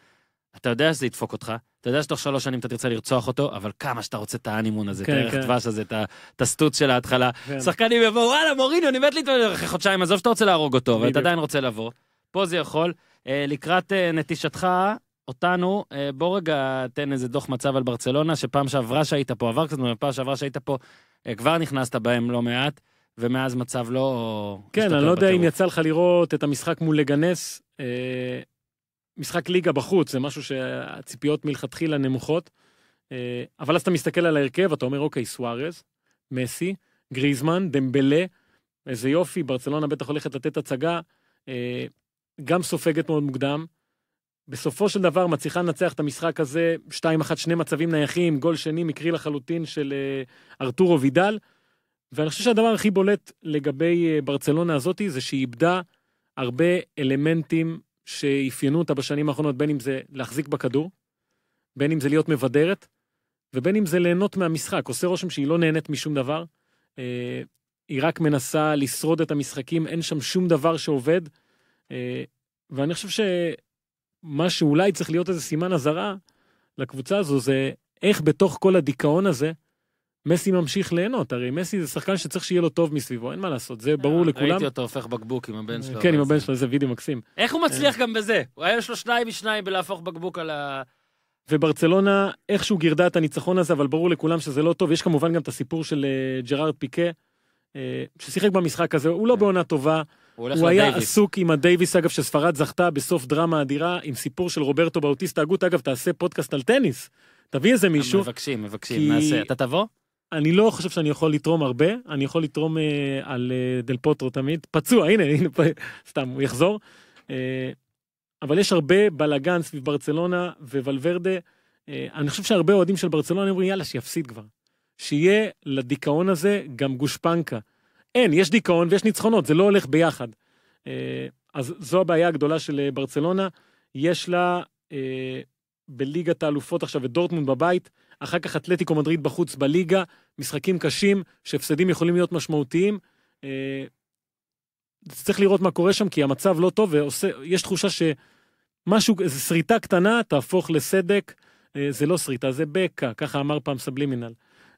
Speaker 3: אתה יודע שזה ידפוק אותך, אתה יודע שתוך שלוש שנים אתה תרצה לרצוח אותו, אבל כמה שאתה רוצה את האנימון הזה, את כן, הערך כן. דבש הזה, את הסטוץ של ההתחלה. כן. שחקנים יבואו, וואלה, מוריניו, אני מת להתמודד אחרי חודשיים, עזוב שאתה רוצה להרוג אותו, אבל אתה עדיין רוצה לבוא. פה זה יכול. אה, לקראת אה, נטישתך, אותנו, אה, בוא רגע תן איזה דוח מצב על ברצלונה, שפעם שעברה שהיית פה, עבר קצת, ופעם שעברה שהיית פה, כבר נכנסת בהם לא מעט. ומאז מצב לא... כן, אני לא יודע אם
Speaker 1: יצא לך לראות את המשחק מול לגנס. משחק ליגה בחוץ, זה משהו שהציפיות מלכתחילה נמוכות. אה, אבל אז אתה מסתכל על ההרכב, אתה אומר, אוקיי, סוארז, מסי, גריזמן, דמבלה, איזה יופי, ברצלונה בטח הולכת לתת הצגה, אה, גם סופגת מאוד מוקדם. בסופו של דבר מצליחה לנצח את המשחק הזה, 2-1, שני מצבים נייחים, גול שני מקרי לחלוטין של אה, ארתורו וידל. ואני חושב שהדבר הכי בולט לגבי ברצלונה הזאתי זה שהיא איבדה הרבה אלמנטים שאפיינו אותה בשנים האחרונות, בין אם זה להחזיק בכדור, בין אם זה להיות מבדרת, ובין אם זה ליהנות מהמשחק. עושה רושם שהיא לא נהנית משום דבר, אה, היא רק מנסה לשרוד את המשחקים, אין שם שום דבר שעובד. אה, ואני חושב שמה שאולי צריך להיות איזה סימן אזהרה לקבוצה הזו, זה איך בתוך כל הדיכאון הזה, מסי ממשיך ליהנות, הרי מסי זה שחקן שצריך שיהיה לו טוב מסביבו, אין מה לעשות, זה ברור אה, לכולם. ראיתי אותו
Speaker 3: הופך בקבוק עם הבן שלו. כן, עם הבן
Speaker 1: שלו, איזה וידאו מקסים.
Speaker 3: איך הוא מצליח גם בזה? הוא היה לו שניים משניים בלהפוך בקבוק על ה...
Speaker 1: וברצלונה איכשהו גירדה את הניצחון הזה, אבל ברור לכולם שזה לא טוב. יש כמובן גם את הסיפור של אה, ג'רארד פיקה, אה, ששיחק במשחק הזה, הוא לא כן. בעונה טובה.
Speaker 3: הוא, הוא היה עסוק
Speaker 1: עם הדייוויס, אגב, שספרד זכתה בסוף דרמה אדירה, עם סיפור של רוברטו באוטיסטה הגות, אגב, תעשה פודקאסט על טניס. תביא איזה מישהו. מבקשים, מבקשים, כי... נעשה. אתה תבוא? אני לא חושב שאני יכול לתרום הרבה, אני יכול לתרום אה, על אה, דל פוטרו תמיד, פצוע, הנה, הנה, פ... סתם, הוא יחזור. אה, אבל יש הרבה בלאגן סביב ברצלונה וולברדה. אה, אני חושב שהרבה אוהדים של ברצלונה אומרים, יאללה, שיפסיד כבר. שיהיה לדיכאון הזה גם גושפנקה. אין, יש דיכאון ויש ניצחונות, זה לא הולך ביחד. אה, אז זו הבעיה הגדולה של אה, ברצלונה. יש לה אה, בליגת האלופות עכשיו את דורטמונד בבית. אחר כך אתלטיקו מדריד בחוץ בליגה, משחקים קשים, שהפסדים יכולים להיות משמעותיים. אה, צריך לראות מה קורה שם, כי המצב לא טוב, ויש תחושה שמשהו, איזו שריטה קטנה תהפוך לסדק. אה, זה לא שריטה, זה בקע, ככה אמר פעם סבלימינל.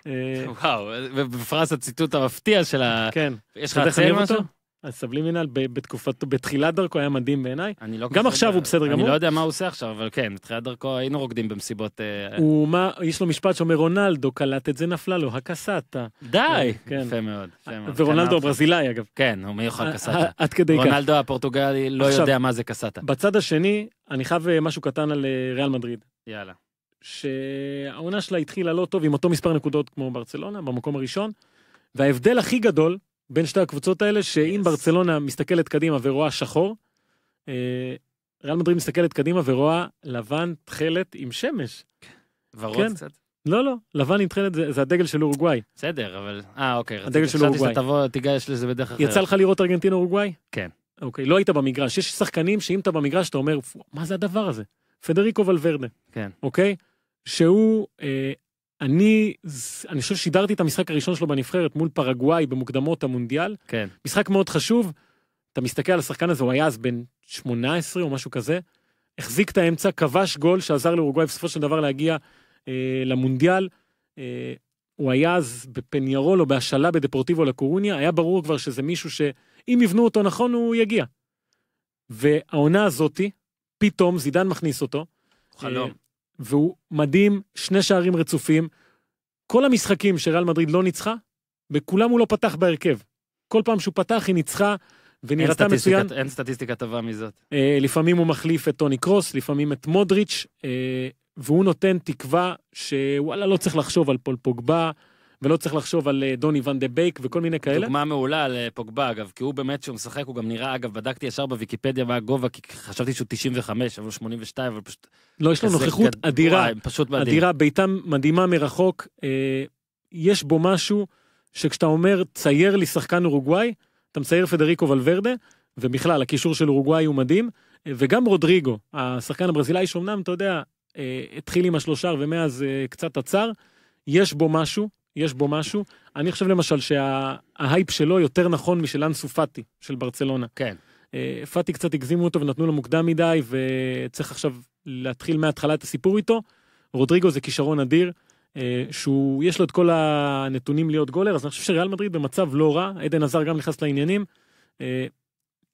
Speaker 1: אה, וואו, בפרס הציטוט המפתיע של ה... כן. יש לך לציין משהו? אז סבלימינל בתקופת, בתחילת דרכו היה מדהים בעיניי. אני לא... גם עכשיו הוא בסדר גמור. אני לא יודע
Speaker 3: מה הוא עושה עכשיו, אבל כן, בתחילת דרכו היינו רוקדים במסיבות... אה, הוא
Speaker 1: מה, יש לו משפט שאומר, רונלדו קלט את זה, נפלה לו, הקסטה. די! אה, כן. יפה
Speaker 3: מאוד. ורונלדו כן, הברזילאי, אגב. כן, הוא מיוחד אה, קסטה. עד כדי כך. רונלדו הפורטוגלי לא יודע מה זה קסטה. בצד
Speaker 1: השני, אני חייב משהו קטן על ריאל מדריד. יאללה. שהעונה שלה התחילה לא טוב, עם אותו מספר נקודות כמו ברצלונה, במקום הראשון, וההבדל הכי גדול, בין שתי הקבוצות האלה, שאם yes. ברצלונה מסתכלת קדימה ורואה שחור, אה, ריאל מדריד מסתכלת קדימה ורואה לבן תכלת עם שמש. כן, ורוד כן. קצת. לא, לא, לבן עם תכלת זה, זה הדגל של אורוגוואי. בסדר, אבל... אה, אוקיי. הדגל של אורוגוואי. חשבתי שאתה
Speaker 3: תבוא, תיגש לזה בדרך אחרת. יצא לך
Speaker 1: לראות ארגנטינה אורוגוואי? כן. אוקיי, לא היית במגרש. יש שחקנים שאם אתה במגרש אתה אומר, מה זה הדבר הזה? פדריקו ולוורדה. כן. אוקיי? שהוא אה, אני, אני חושב ששידרתי את המשחק הראשון שלו בנבחרת מול פרגוואי במוקדמות המונדיאל. כן. משחק מאוד חשוב. אתה מסתכל על השחקן הזה, הוא היה אז בן 18 או משהו כזה. החזיק את האמצע, כבש גול שעזר לאורוגוואי בסופו של דבר להגיע אה, למונדיאל. אה, הוא היה אז בפניירול או בהשאלה בדפורטיבו לקורוניה, היה ברור כבר שזה מישהו שאם יבנו אותו נכון הוא יגיע. והעונה הזאתי, פתאום זידן מכניס אותו. חלום. אה, והוא מדהים, שני שערים רצופים. כל המשחקים שריאל מדריד לא ניצחה, בכולם הוא לא פתח בהרכב. כל פעם שהוא פתח היא ניצחה, ונראתה מצוין.
Speaker 3: אין סטטיסטיקה טובה מזאת.
Speaker 1: אה, לפעמים הוא מחליף את טוני קרוס, לפעמים את מודריץ', אה, והוא נותן תקווה שוואלה, לא צריך לחשוב על פול פוגבה, ולא צריך לחשוב על אה, דוני ואן דה בייק וכל מיני כאלה. דוגמה
Speaker 3: מעולה לפוגבה, אגב, כי הוא באמת, כשהוא משחק, הוא גם נראה, אגב, בדקתי ישר בוויקיפדיה מה הגובה, כי חשבתי שהוא 95, אבל 82, אבל פשוט...
Speaker 1: לא, יש לו נוכחות גד... אדירה, וואי, פשוט מדהים. אדירה, בעיטה מדהימה מרחוק. אה, יש בו משהו שכשאתה אומר, צייר לי שחקן אורוגוואי, אתה מצייר פדריקו ולוורדה, ובכלל, הקישור של אורוגוואי הוא מדהים, אה, וגם רודריגו, השחקן הברזילאי, שאומנם, אתה יודע, אה, התחיל עם השלושה ומאז אה, קצת עצר, יש בו משהו, יש בו משהו. אני חושב למשל שההייפ שלו יותר נכון משל אנסו פאטי של ברצלונה. כן. אה, פאטי קצת הגזימו אותו ונתנו לו מוקדם מדי, וצריך עכשיו להתחיל מההתחלה את הסיפור איתו. רודריגו זה כישרון אדיר, אה, שהוא, יש לו את כל הנתונים להיות גולר, אז אני חושב שריאל מדריד במצב לא רע, עדן עזר גם נכנס לעניינים. אה,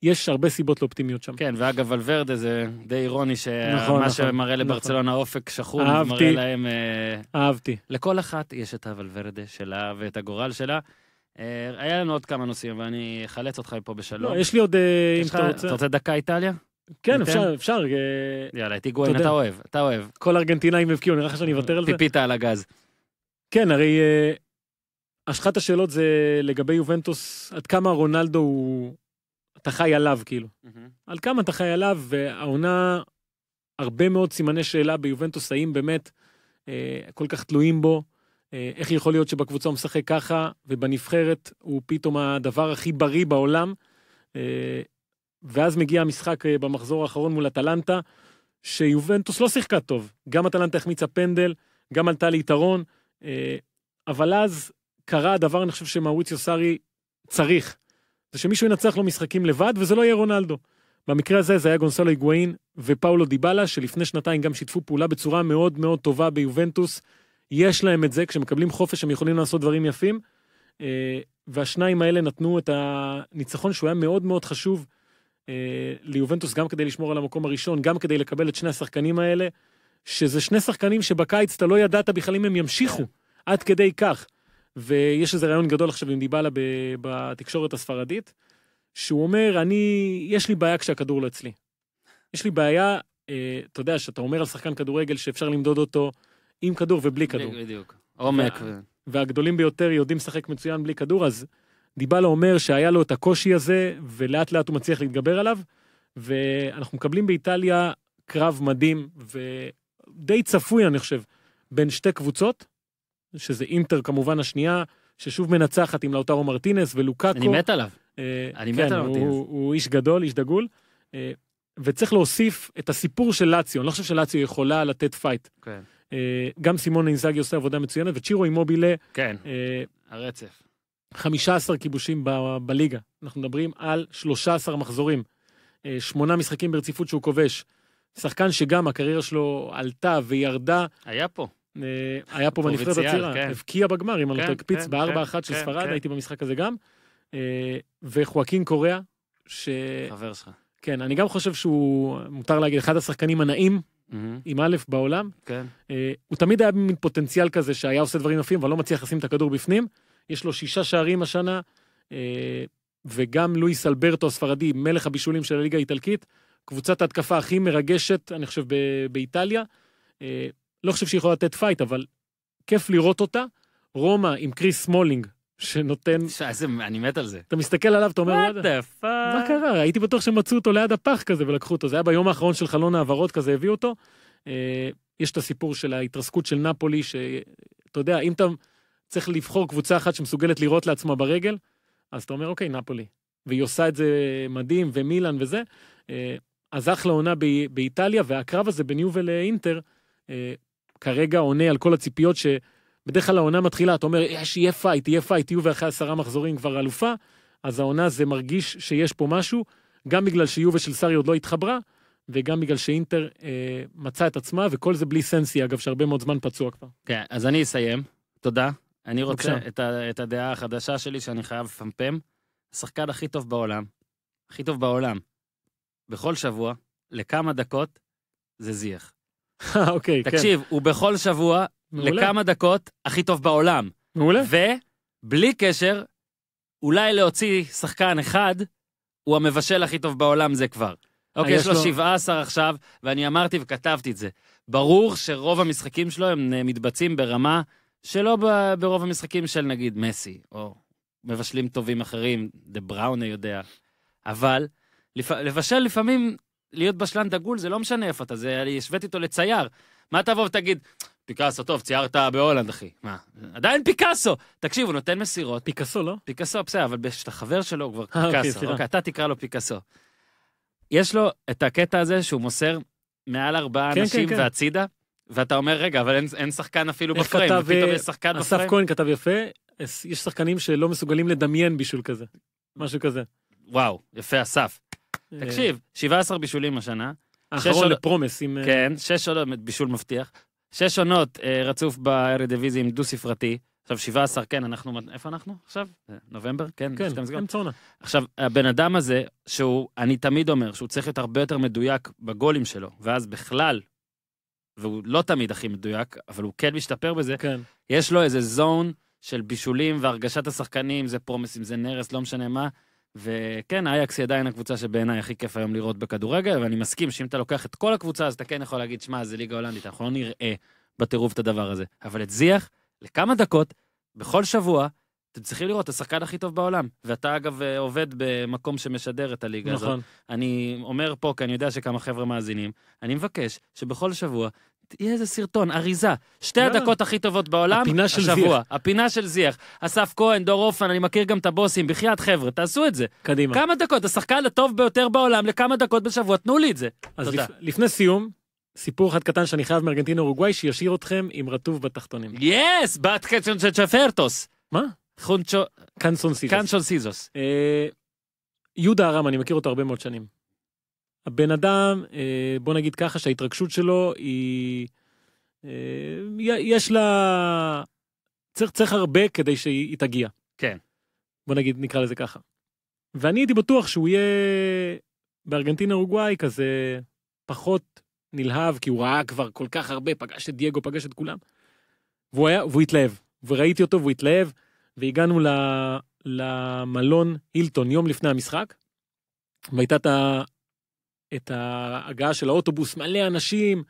Speaker 1: יש הרבה סיבות לאופטימיות שם. כן,
Speaker 3: ואגב, על ורדה זה די אירוני, שמה נכון, נכון, שמראה נכון. לברצלונה נכון. אופק שחור, מראה להם... אה, אהבתי. לכל אחת יש את ורדה שלה ואת הגורל שלה. אה, היה לנו עוד כמה נושאים, ואני אחלץ אותך מפה בשלום. לא, יש לי עוד,
Speaker 1: אה, אם אתה רוצה... אתה רוצה דקה איטליה? כן, אפשר, אפשר. יאללה, את היגואן אתה אוהב, אתה אוהב. כל ארגנטינאים הבקיעו, נראה לך שאני אוותר על זה? טיפית על הגז. כן, הרי אחת השאלות זה לגבי יובנטוס, עד כמה רונלדו הוא אתה חי עליו, כאילו. Mm-hmm. על כמה אתה חי עליו, והעונה, הרבה מאוד סימני שאלה ביובנטוס, האם באמת אה, כל כך תלויים בו, אה, איך יכול להיות שבקבוצה הוא משחק ככה, ובנבחרת הוא פתאום הדבר הכי בריא בעולם. אה, ואז מגיע המשחק אה, במחזור האחרון מול אטלנטה, שיובנטוס לא שיחקה טוב. גם אטלנטה החמיצה פנדל, גם עלתה ליתרון, אה, אבל אז קרה הדבר, אני חושב שמאוריציו סארי צריך. זה שמישהו ינצח לו משחקים לבד, וזה לא יהיה רונלדו. במקרה הזה זה היה גונסלו היגואין ופאולו דיבאלה, שלפני שנתיים גם שיתפו פעולה בצורה מאוד מאוד טובה ביובנטוס. יש להם את זה, כשמקבלים חופש הם יכולים לעשות דברים יפים. אה, והשניים האלה נתנו את הניצחון שהוא היה מאוד מאוד חשוב אה, ליובנטוס, גם כדי לשמור על המקום הראשון, גם כדי לקבל את שני השחקנים האלה, שזה שני שחקנים שבקיץ אתה לא ידעת בכלל אם הם ימשיכו, עד כדי כך. ויש איזה רעיון גדול עכשיו עם דיבלה בתקשורת הספרדית, שהוא אומר, אני, יש לי בעיה כשהכדור לא אצלי. יש לי בעיה, אה, אתה יודע, שאתה אומר על שחקן כדורגל שאפשר למדוד אותו עם כדור ובלי כדור. בדיוק, עומק. והגדולים ביותר יודעים לשחק מצוין בלי כדור, אז דיבלה אומר שהיה לו את הקושי הזה, ולאט לאט הוא מצליח להתגבר עליו, ואנחנו מקבלים באיטליה קרב מדהים, ודי צפוי, אני חושב, בין שתי קבוצות, שזה אינטר כמובן השנייה, ששוב מנצחת עם לאוטרו מרטינס ולוקאקו. אני מת עליו. אה, אני כן, מת עליו. הוא, הוא, הוא איש גדול, איש דגול. אה, וצריך להוסיף את הסיפור של לאציו, אני לא חושב שלאציו יכולה לתת פייט. כן. אה, גם סימון אינזאגי עושה עבודה מצוינת, וצ'ירו עם מובילה. כן, אה, הרצף. 15 כיבושים ב- בליגה. אנחנו מדברים על 13 מחזורים. אה, שמונה משחקים ברציפות שהוא כובש. שחקן שגם הקריירה שלו עלתה וירדה. היה פה. אה, היה פה בנבחרת הצעירה, כן. הבקיע בגמר, אם אני לא כן, טועה, הקפיץ כן, בארבע כן, אחת של ספרד, הייתי במשחק הזה גם. אה, וחואקין קוריאה, ש... חבר שלך. כן, אני גם חושב שהוא, מותר להגיד, אחד השחקנים הנעים, עם א' בעולם. כן. אה, הוא תמיד היה מין פוטנציאל כזה שהיה עושה דברים יפים, אבל לא מצליח לשים את הכדור בפנים. יש לו שישה שערים השנה, וגם לואיס אלברטו הספרדי, מלך הבישולים של הליגה האיטלקית, קבוצת ההתקפה הכי מרגשת, אני חושב, באיטליה. לא חושב שהיא יכולה לתת פייט, אבל כיף לראות אותה. רומא עם קריס סמולינג, שנותן... איזה, אני מת על זה. אתה מסתכל עליו, אתה אומר, וואט דה פאק. מה קרה? הייתי בטוח שמצאו אותו ליד הפח כזה ולקחו אותו. זה היה ביום האחרון של חלון העברות כזה, הביאו אותו. אה, יש את הסיפור של ההתרסקות של נפולי, שאתה יודע, אם אתה צריך לבחור קבוצה אחת שמסוגלת לירות לעצמה ברגל, אז אתה אומר, אוקיי, נפולי. והיא עושה את זה מדהים, ומילן וזה. אה, אז אחלה עונה באיטליה, והקרב הזה בין יובל לאינטר, אה, כרגע עונה על כל הציפיות שבדרך כלל העונה מתחילה, אתה אומר, יש, יהיה פייט, יהיה פייט, יהיו ואחרי עשרה מחזורים כבר אלופה, אז העונה זה מרגיש שיש פה משהו, גם בגלל שיובה של סארי עוד לא התחברה, וגם בגלל שאינטר אה, מצא את עצמה, וכל זה בלי סנסי, אגב, שהרבה מאוד זמן פצוע כבר.
Speaker 3: כן, אז אני אסיים, תודה. אני רוצה את, ה, את הדעה החדשה שלי שאני חייב לפמפם. השחקן הכי טוב בעולם, הכי טוב בעולם, בכל שבוע, לכמה דקות, זה זיח.
Speaker 1: אה, אוקיי, כן. תקשיב,
Speaker 3: הוא בכל שבוע, לכמה דקות, הכי טוב בעולם. מעולה. ובלי קשר, אולי להוציא שחקן אחד, הוא המבשל הכי טוב בעולם זה כבר. אוקיי, אה, יש לו 17 עכשיו, ואני אמרתי וכתבתי את זה. ברור שרוב המשחקים שלו הם אה, מתבצעים ברמה שלא ברוב המשחקים של נגיד מסי, או מבשלים טובים אחרים, דה בראונה יודע. אבל לבשל לפעמים להיות בשלן דגול, זה לא משנה איפה אתה, זה, השוויתי אותו לצייר. מה תבוא ותגיד, פיקאסו, טוב, ציירת בהולנד, אחי. מה? עדיין פיקאסו! תקשיב, הוא נותן מסירות. פיקאסו, לא? פיקאסו, בסדר, אבל כשאתה חבר שלו הוא כבר אה, אוקיי, פיקאסו. אוקיי, אתה תקרא לו פיקאסו. יש לו את הקטע הזה שהוא מוסר מעל ארבעה כן, כן אנשים כן, כן. והצידה, ואתה אומר, רגע, אבל אין, אין שחקן אפילו בפריים, כתב, ופתאום אה, יש שחקן בפריים. אסף כהן
Speaker 1: כתב יפה, יש שחקנים שלא מסוגלים לדמיין בישול כזה. משהו כזה.
Speaker 3: וואו, יפה אסף. תקשיב, 17 בישולים השנה. האחרון לפרומס עם... אה, כן, שש עונות, בישול מבטיח. שש עונות אה, רצוף בארדיוויזי עם דו-ספרתי. עכשיו 17, כן, אנחנו, איפה אנחנו עכשיו? אה, נובמבר? כן, כן, אמצע עונה. כן, עכשיו, הבן אדם הזה, שהוא, אני תמיד אומר, שהוא צריך להיות הרבה יותר מדויק בגולים שלו, ואז בכלל, והוא לא תמיד הכי מדויק, אבל הוא כן משתפר בזה, כן. יש לו איזה זון של בישולים והרגשת השחקנים, זה פרומסים, זה נרס, לא משנה מה, וכן, אייקס היא עדיין הקבוצה שבעיניי הכי כיף היום לראות בכדורגל, ואני מסכים שאם אתה לוקח את כל הקבוצה, אז אתה כן יכול להגיד, שמע, זה ליגה הולנדית, אנחנו לא נראה בטירוף את הדבר הזה. אבל את זיח, לכמה דקות, בכל שבוע, אתם צריכים לראות, את השחקן הכי טוב בעולם. ואתה אגב עובד במקום שמשדר את הליגה נכון. הזאת. נכון. אני אומר פה, כי אני יודע שכמה חבר'ה מאזינים, אני מבקש שבכל שבוע יהיה איזה סרטון, אריזה. שתי יאללה. הדקות הכי טובות בעולם, הפינה של השבוע. זיח. הפינה של זיח. אסף כהן, דור אופן, אני
Speaker 1: מכיר גם את הבוסים, בחייאת חבר'ה, תעשו את זה. קדימה. כמה דקות, השחקן הטוב ביותר בעולם לכמה דקות בשבוע, תנו לי את זה. אז תודה. לפ... לפני סיום, סיפור אחד קטן שאני חייב מארגנטינה אורוגוואי, שישאיר אתכם עם רטוב בתחתונים. יס! בת קצ'ון של צ'פרטוס. מה? חונצ'ו... קנסון סיזוס. קנסון סיזוס. אה, יהודה ארם, אני מכיר אותו הרבה מאוד שנים. הבן אדם, אה, בוא נגיד ככה, שההתרגשות שלו היא... אה, יש לה... צריך, צריך הרבה כדי שהיא תגיע. כן. בוא נגיד, נקרא לזה ככה. ואני הייתי בטוח שהוא יהיה בארגנטינה אורוגוואי כזה פחות נלהב, כי הוא ראה כבר כל כך הרבה, פגש את דייגו, פגש את כולם. והוא, היה, והוא התלהב, וראיתי אותו והוא התלהב, והגענו ל, למלון הילטון יום לפני המשחק, והייתה את את ההגעה של האוטובוס, מלא אנשים,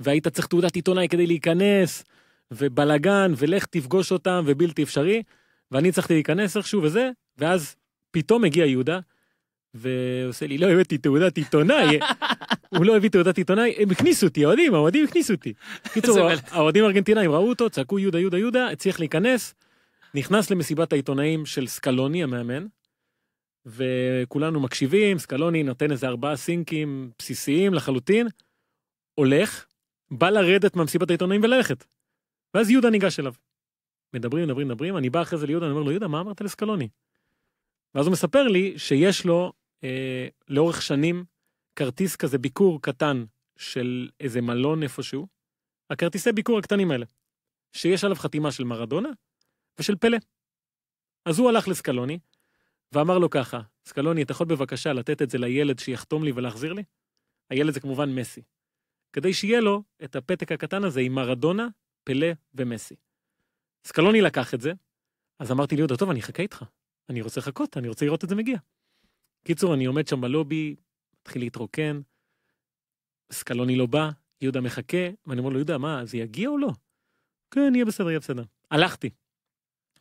Speaker 1: והיית צריך תעודת עיתונאי כדי להיכנס, ובלגן, ולך תפגוש אותם, ובלתי אפשרי, ואני הצלחתי להיכנס איכשהו וזה, ואז פתאום הגיע יהודה, ועושה לי, לא הבאתי תעודת עיתונאי, הוא לא הביא תעודת עיתונאי, הם הכניסו אותי, האוהדים, האוהדים הכניסו אותי. קיצור, האוהדים הארגנטינאים ראו אותו, צעקו יהודה, יהודה, יהודה, הצליח להיכנס, נכנס למסיבת העיתונאים של סקלוני, המאמן, וכולנו מקשיבים, סקלוני נותן איזה ארבעה סינקים בסיסיים לחלוטין, הולך, בא לרדת ממסיבת העיתונאים וללכת. ואז יהודה ניגש אליו. מדברים, מדברים, מדברים, אני בא אחרי זה ליהודה, אני אומר לו, יהודה, מה אמרת לסקלוני? ואז הוא מספר לי שיש לו אה, לאורך שנים כרטיס כזה ביקור קטן של איזה מלון איפשהו, הכרטיסי ביקור הקטנים האלה, שיש עליו חתימה של מרדונה ושל פלא. אז הוא הלך לסקלוני, ואמר לו ככה, סקלוני, אתה יכול בבקשה לתת את זה לילד שיחתום לי ולהחזיר לי? הילד זה כמובן מסי. כדי שיהיה לו את הפתק הקטן הזה עם מרדונה, פלא ומסי. סקלוני לקח את זה, אז אמרתי לי, יהודה, טוב, אני אחכה איתך. אני רוצה לחכות, אני רוצה לראות את זה מגיע. קיצור, אני עומד שם בלובי, מתחיל להתרוקן, סקלוני לא בא, יהודה מחכה, ואני אומר לו, יהודה, מה, זה יגיע או לא? כן, יהיה בסדר, יהיה בסדר. הלכתי,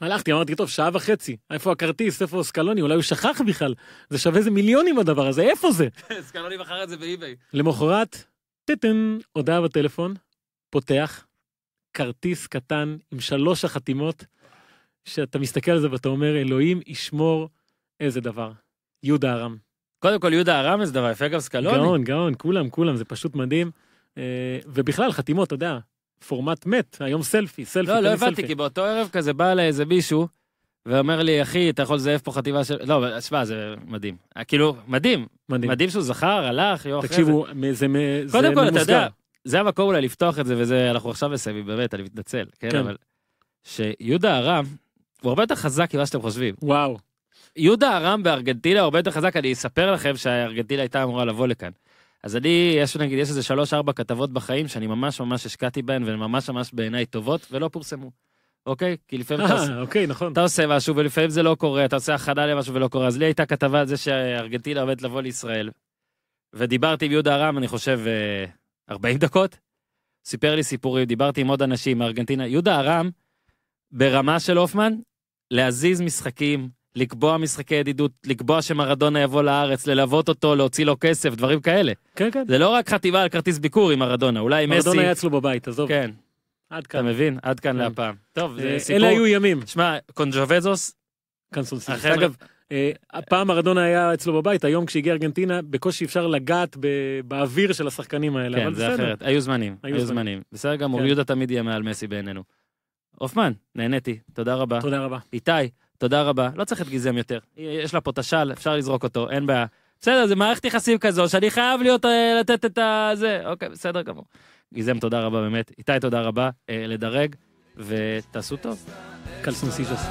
Speaker 1: הלכתי, אמרתי, טוב, שעה וחצי, איפה הכרטיס, איפה סקלוני, אולי הוא שכח בכלל, זה שווה איזה מיליונים הדבר הזה, איפה זה?
Speaker 3: סקלוני מכר את זה באיביי.
Speaker 1: למחרת, טטן, הודעה בטלפון, פותח, כרטיס קטן עם שלוש החתימות, שאתה מסתכל על זה ואתה אומר, אלוהים ישמור איזה דבר. יהודה ארם. קודם כל, יהודה ארם איזה דבר יפה, גם
Speaker 3: סקלוני. גאון,
Speaker 1: גאון, כולם, כולם, זה פשוט מדהים. אה, ובכלל, חתימות, אתה יודע, פורמט מת, היום סלפי, סלפי, לא, לא הבנתי, כי באותו ערב כזה בא אליי איזה מישהו, ואומר לי,
Speaker 3: אחי, אתה יכול לזייף פה חטיבה של... לא, שמע, זה מדהים. אה, כאילו, מדהים. מדהים. מדהים שהוא זכר, הלך, יואו אחרי זה. תקשיבו,
Speaker 1: זה ממוסגר. קודם כל, אתה יודע,
Speaker 3: זה המקום אולי לפתוח את זה, וזה, אנחנו עכשיו בסבי, באמת, אני מתנצל, כן, כן. אבל... שיהודה ארם, הוא הרבה יותר חזק ממה שאתם חושבים. וואו. יהודה ארם בארגנטינה הרבה יותר חזק, אני אספר לכם שארגנטינה הייתה אמורה לבוא לכאן. אז אני, יש נגיד, יש איזה שלוש-ארבע כתבות בחיים שאני ממש ממש השקעתי בהן, והן ממש ממש בעיניי טובות, ולא פורסמו. אוקיי? כי לפעמים אה, אתה עושה... אוקיי, נכון. אתה עושה משהו ולפעמים זה לא קורה, אתה עושה הכנה למשהו ולא קורה. אז לי הייתה כתבה על זה שארגנטינה עומדת לבוא לישראל, ודיברתי עם יהודה ארם, אני חושב, 40 אה, דקות. סיפר לי סיפורים, דיברתי עם עוד אנשים מארגנטינה. יהודה ארם, ברמה של הופמן, להזיז משחקים, לקבוע משחקי ידידות, לקבוע שמרדונה יבוא לארץ, ללוות אותו, להוציא לו כסף, דברים כאלה. כן, כן. זה לא רק חטיבה על כרטיס ביקור עם מרדונה, אולי מרדונה מסי... מרדונה היה אצלו בבית, עזוב. כן.
Speaker 1: עד כאן. אתה מבין? עד כאן כן. להפעם. טוב, זה אה, סיפור... אלה היו ימים. שמע, קונג'ווזוס... קונסולסיס. אגב, הפעם אה, מרדונה היה אצלו בבית, היום כשהגיע ארגנטינה, בקושי אפשר לגעת ב... באוויר של השחקנים האלה, כן, אבל זה בסדר. אחרת. היו זמנים, היו היו זמנים. זמנים. בסדר כן. גמור, יהודה
Speaker 3: תמיד יהיה מעל מסי בעינינו. הופמן, נהניתי, תודה רבה. תודה רבה. איתי. תודה רבה, לא צריך את גיזם יותר. יש לה פה את השל, אפשר לזרוק אותו, אין בעיה. בסדר, זה מערכת יחסים כזו שאני חייב להיות, אה, לתת את ה... זה, אוקיי, בסדר גמור. גיזם, תודה רבה באמת. איתי, תודה רבה. אה, לדרג, ותעשו טוב. קלסון סיז'ס.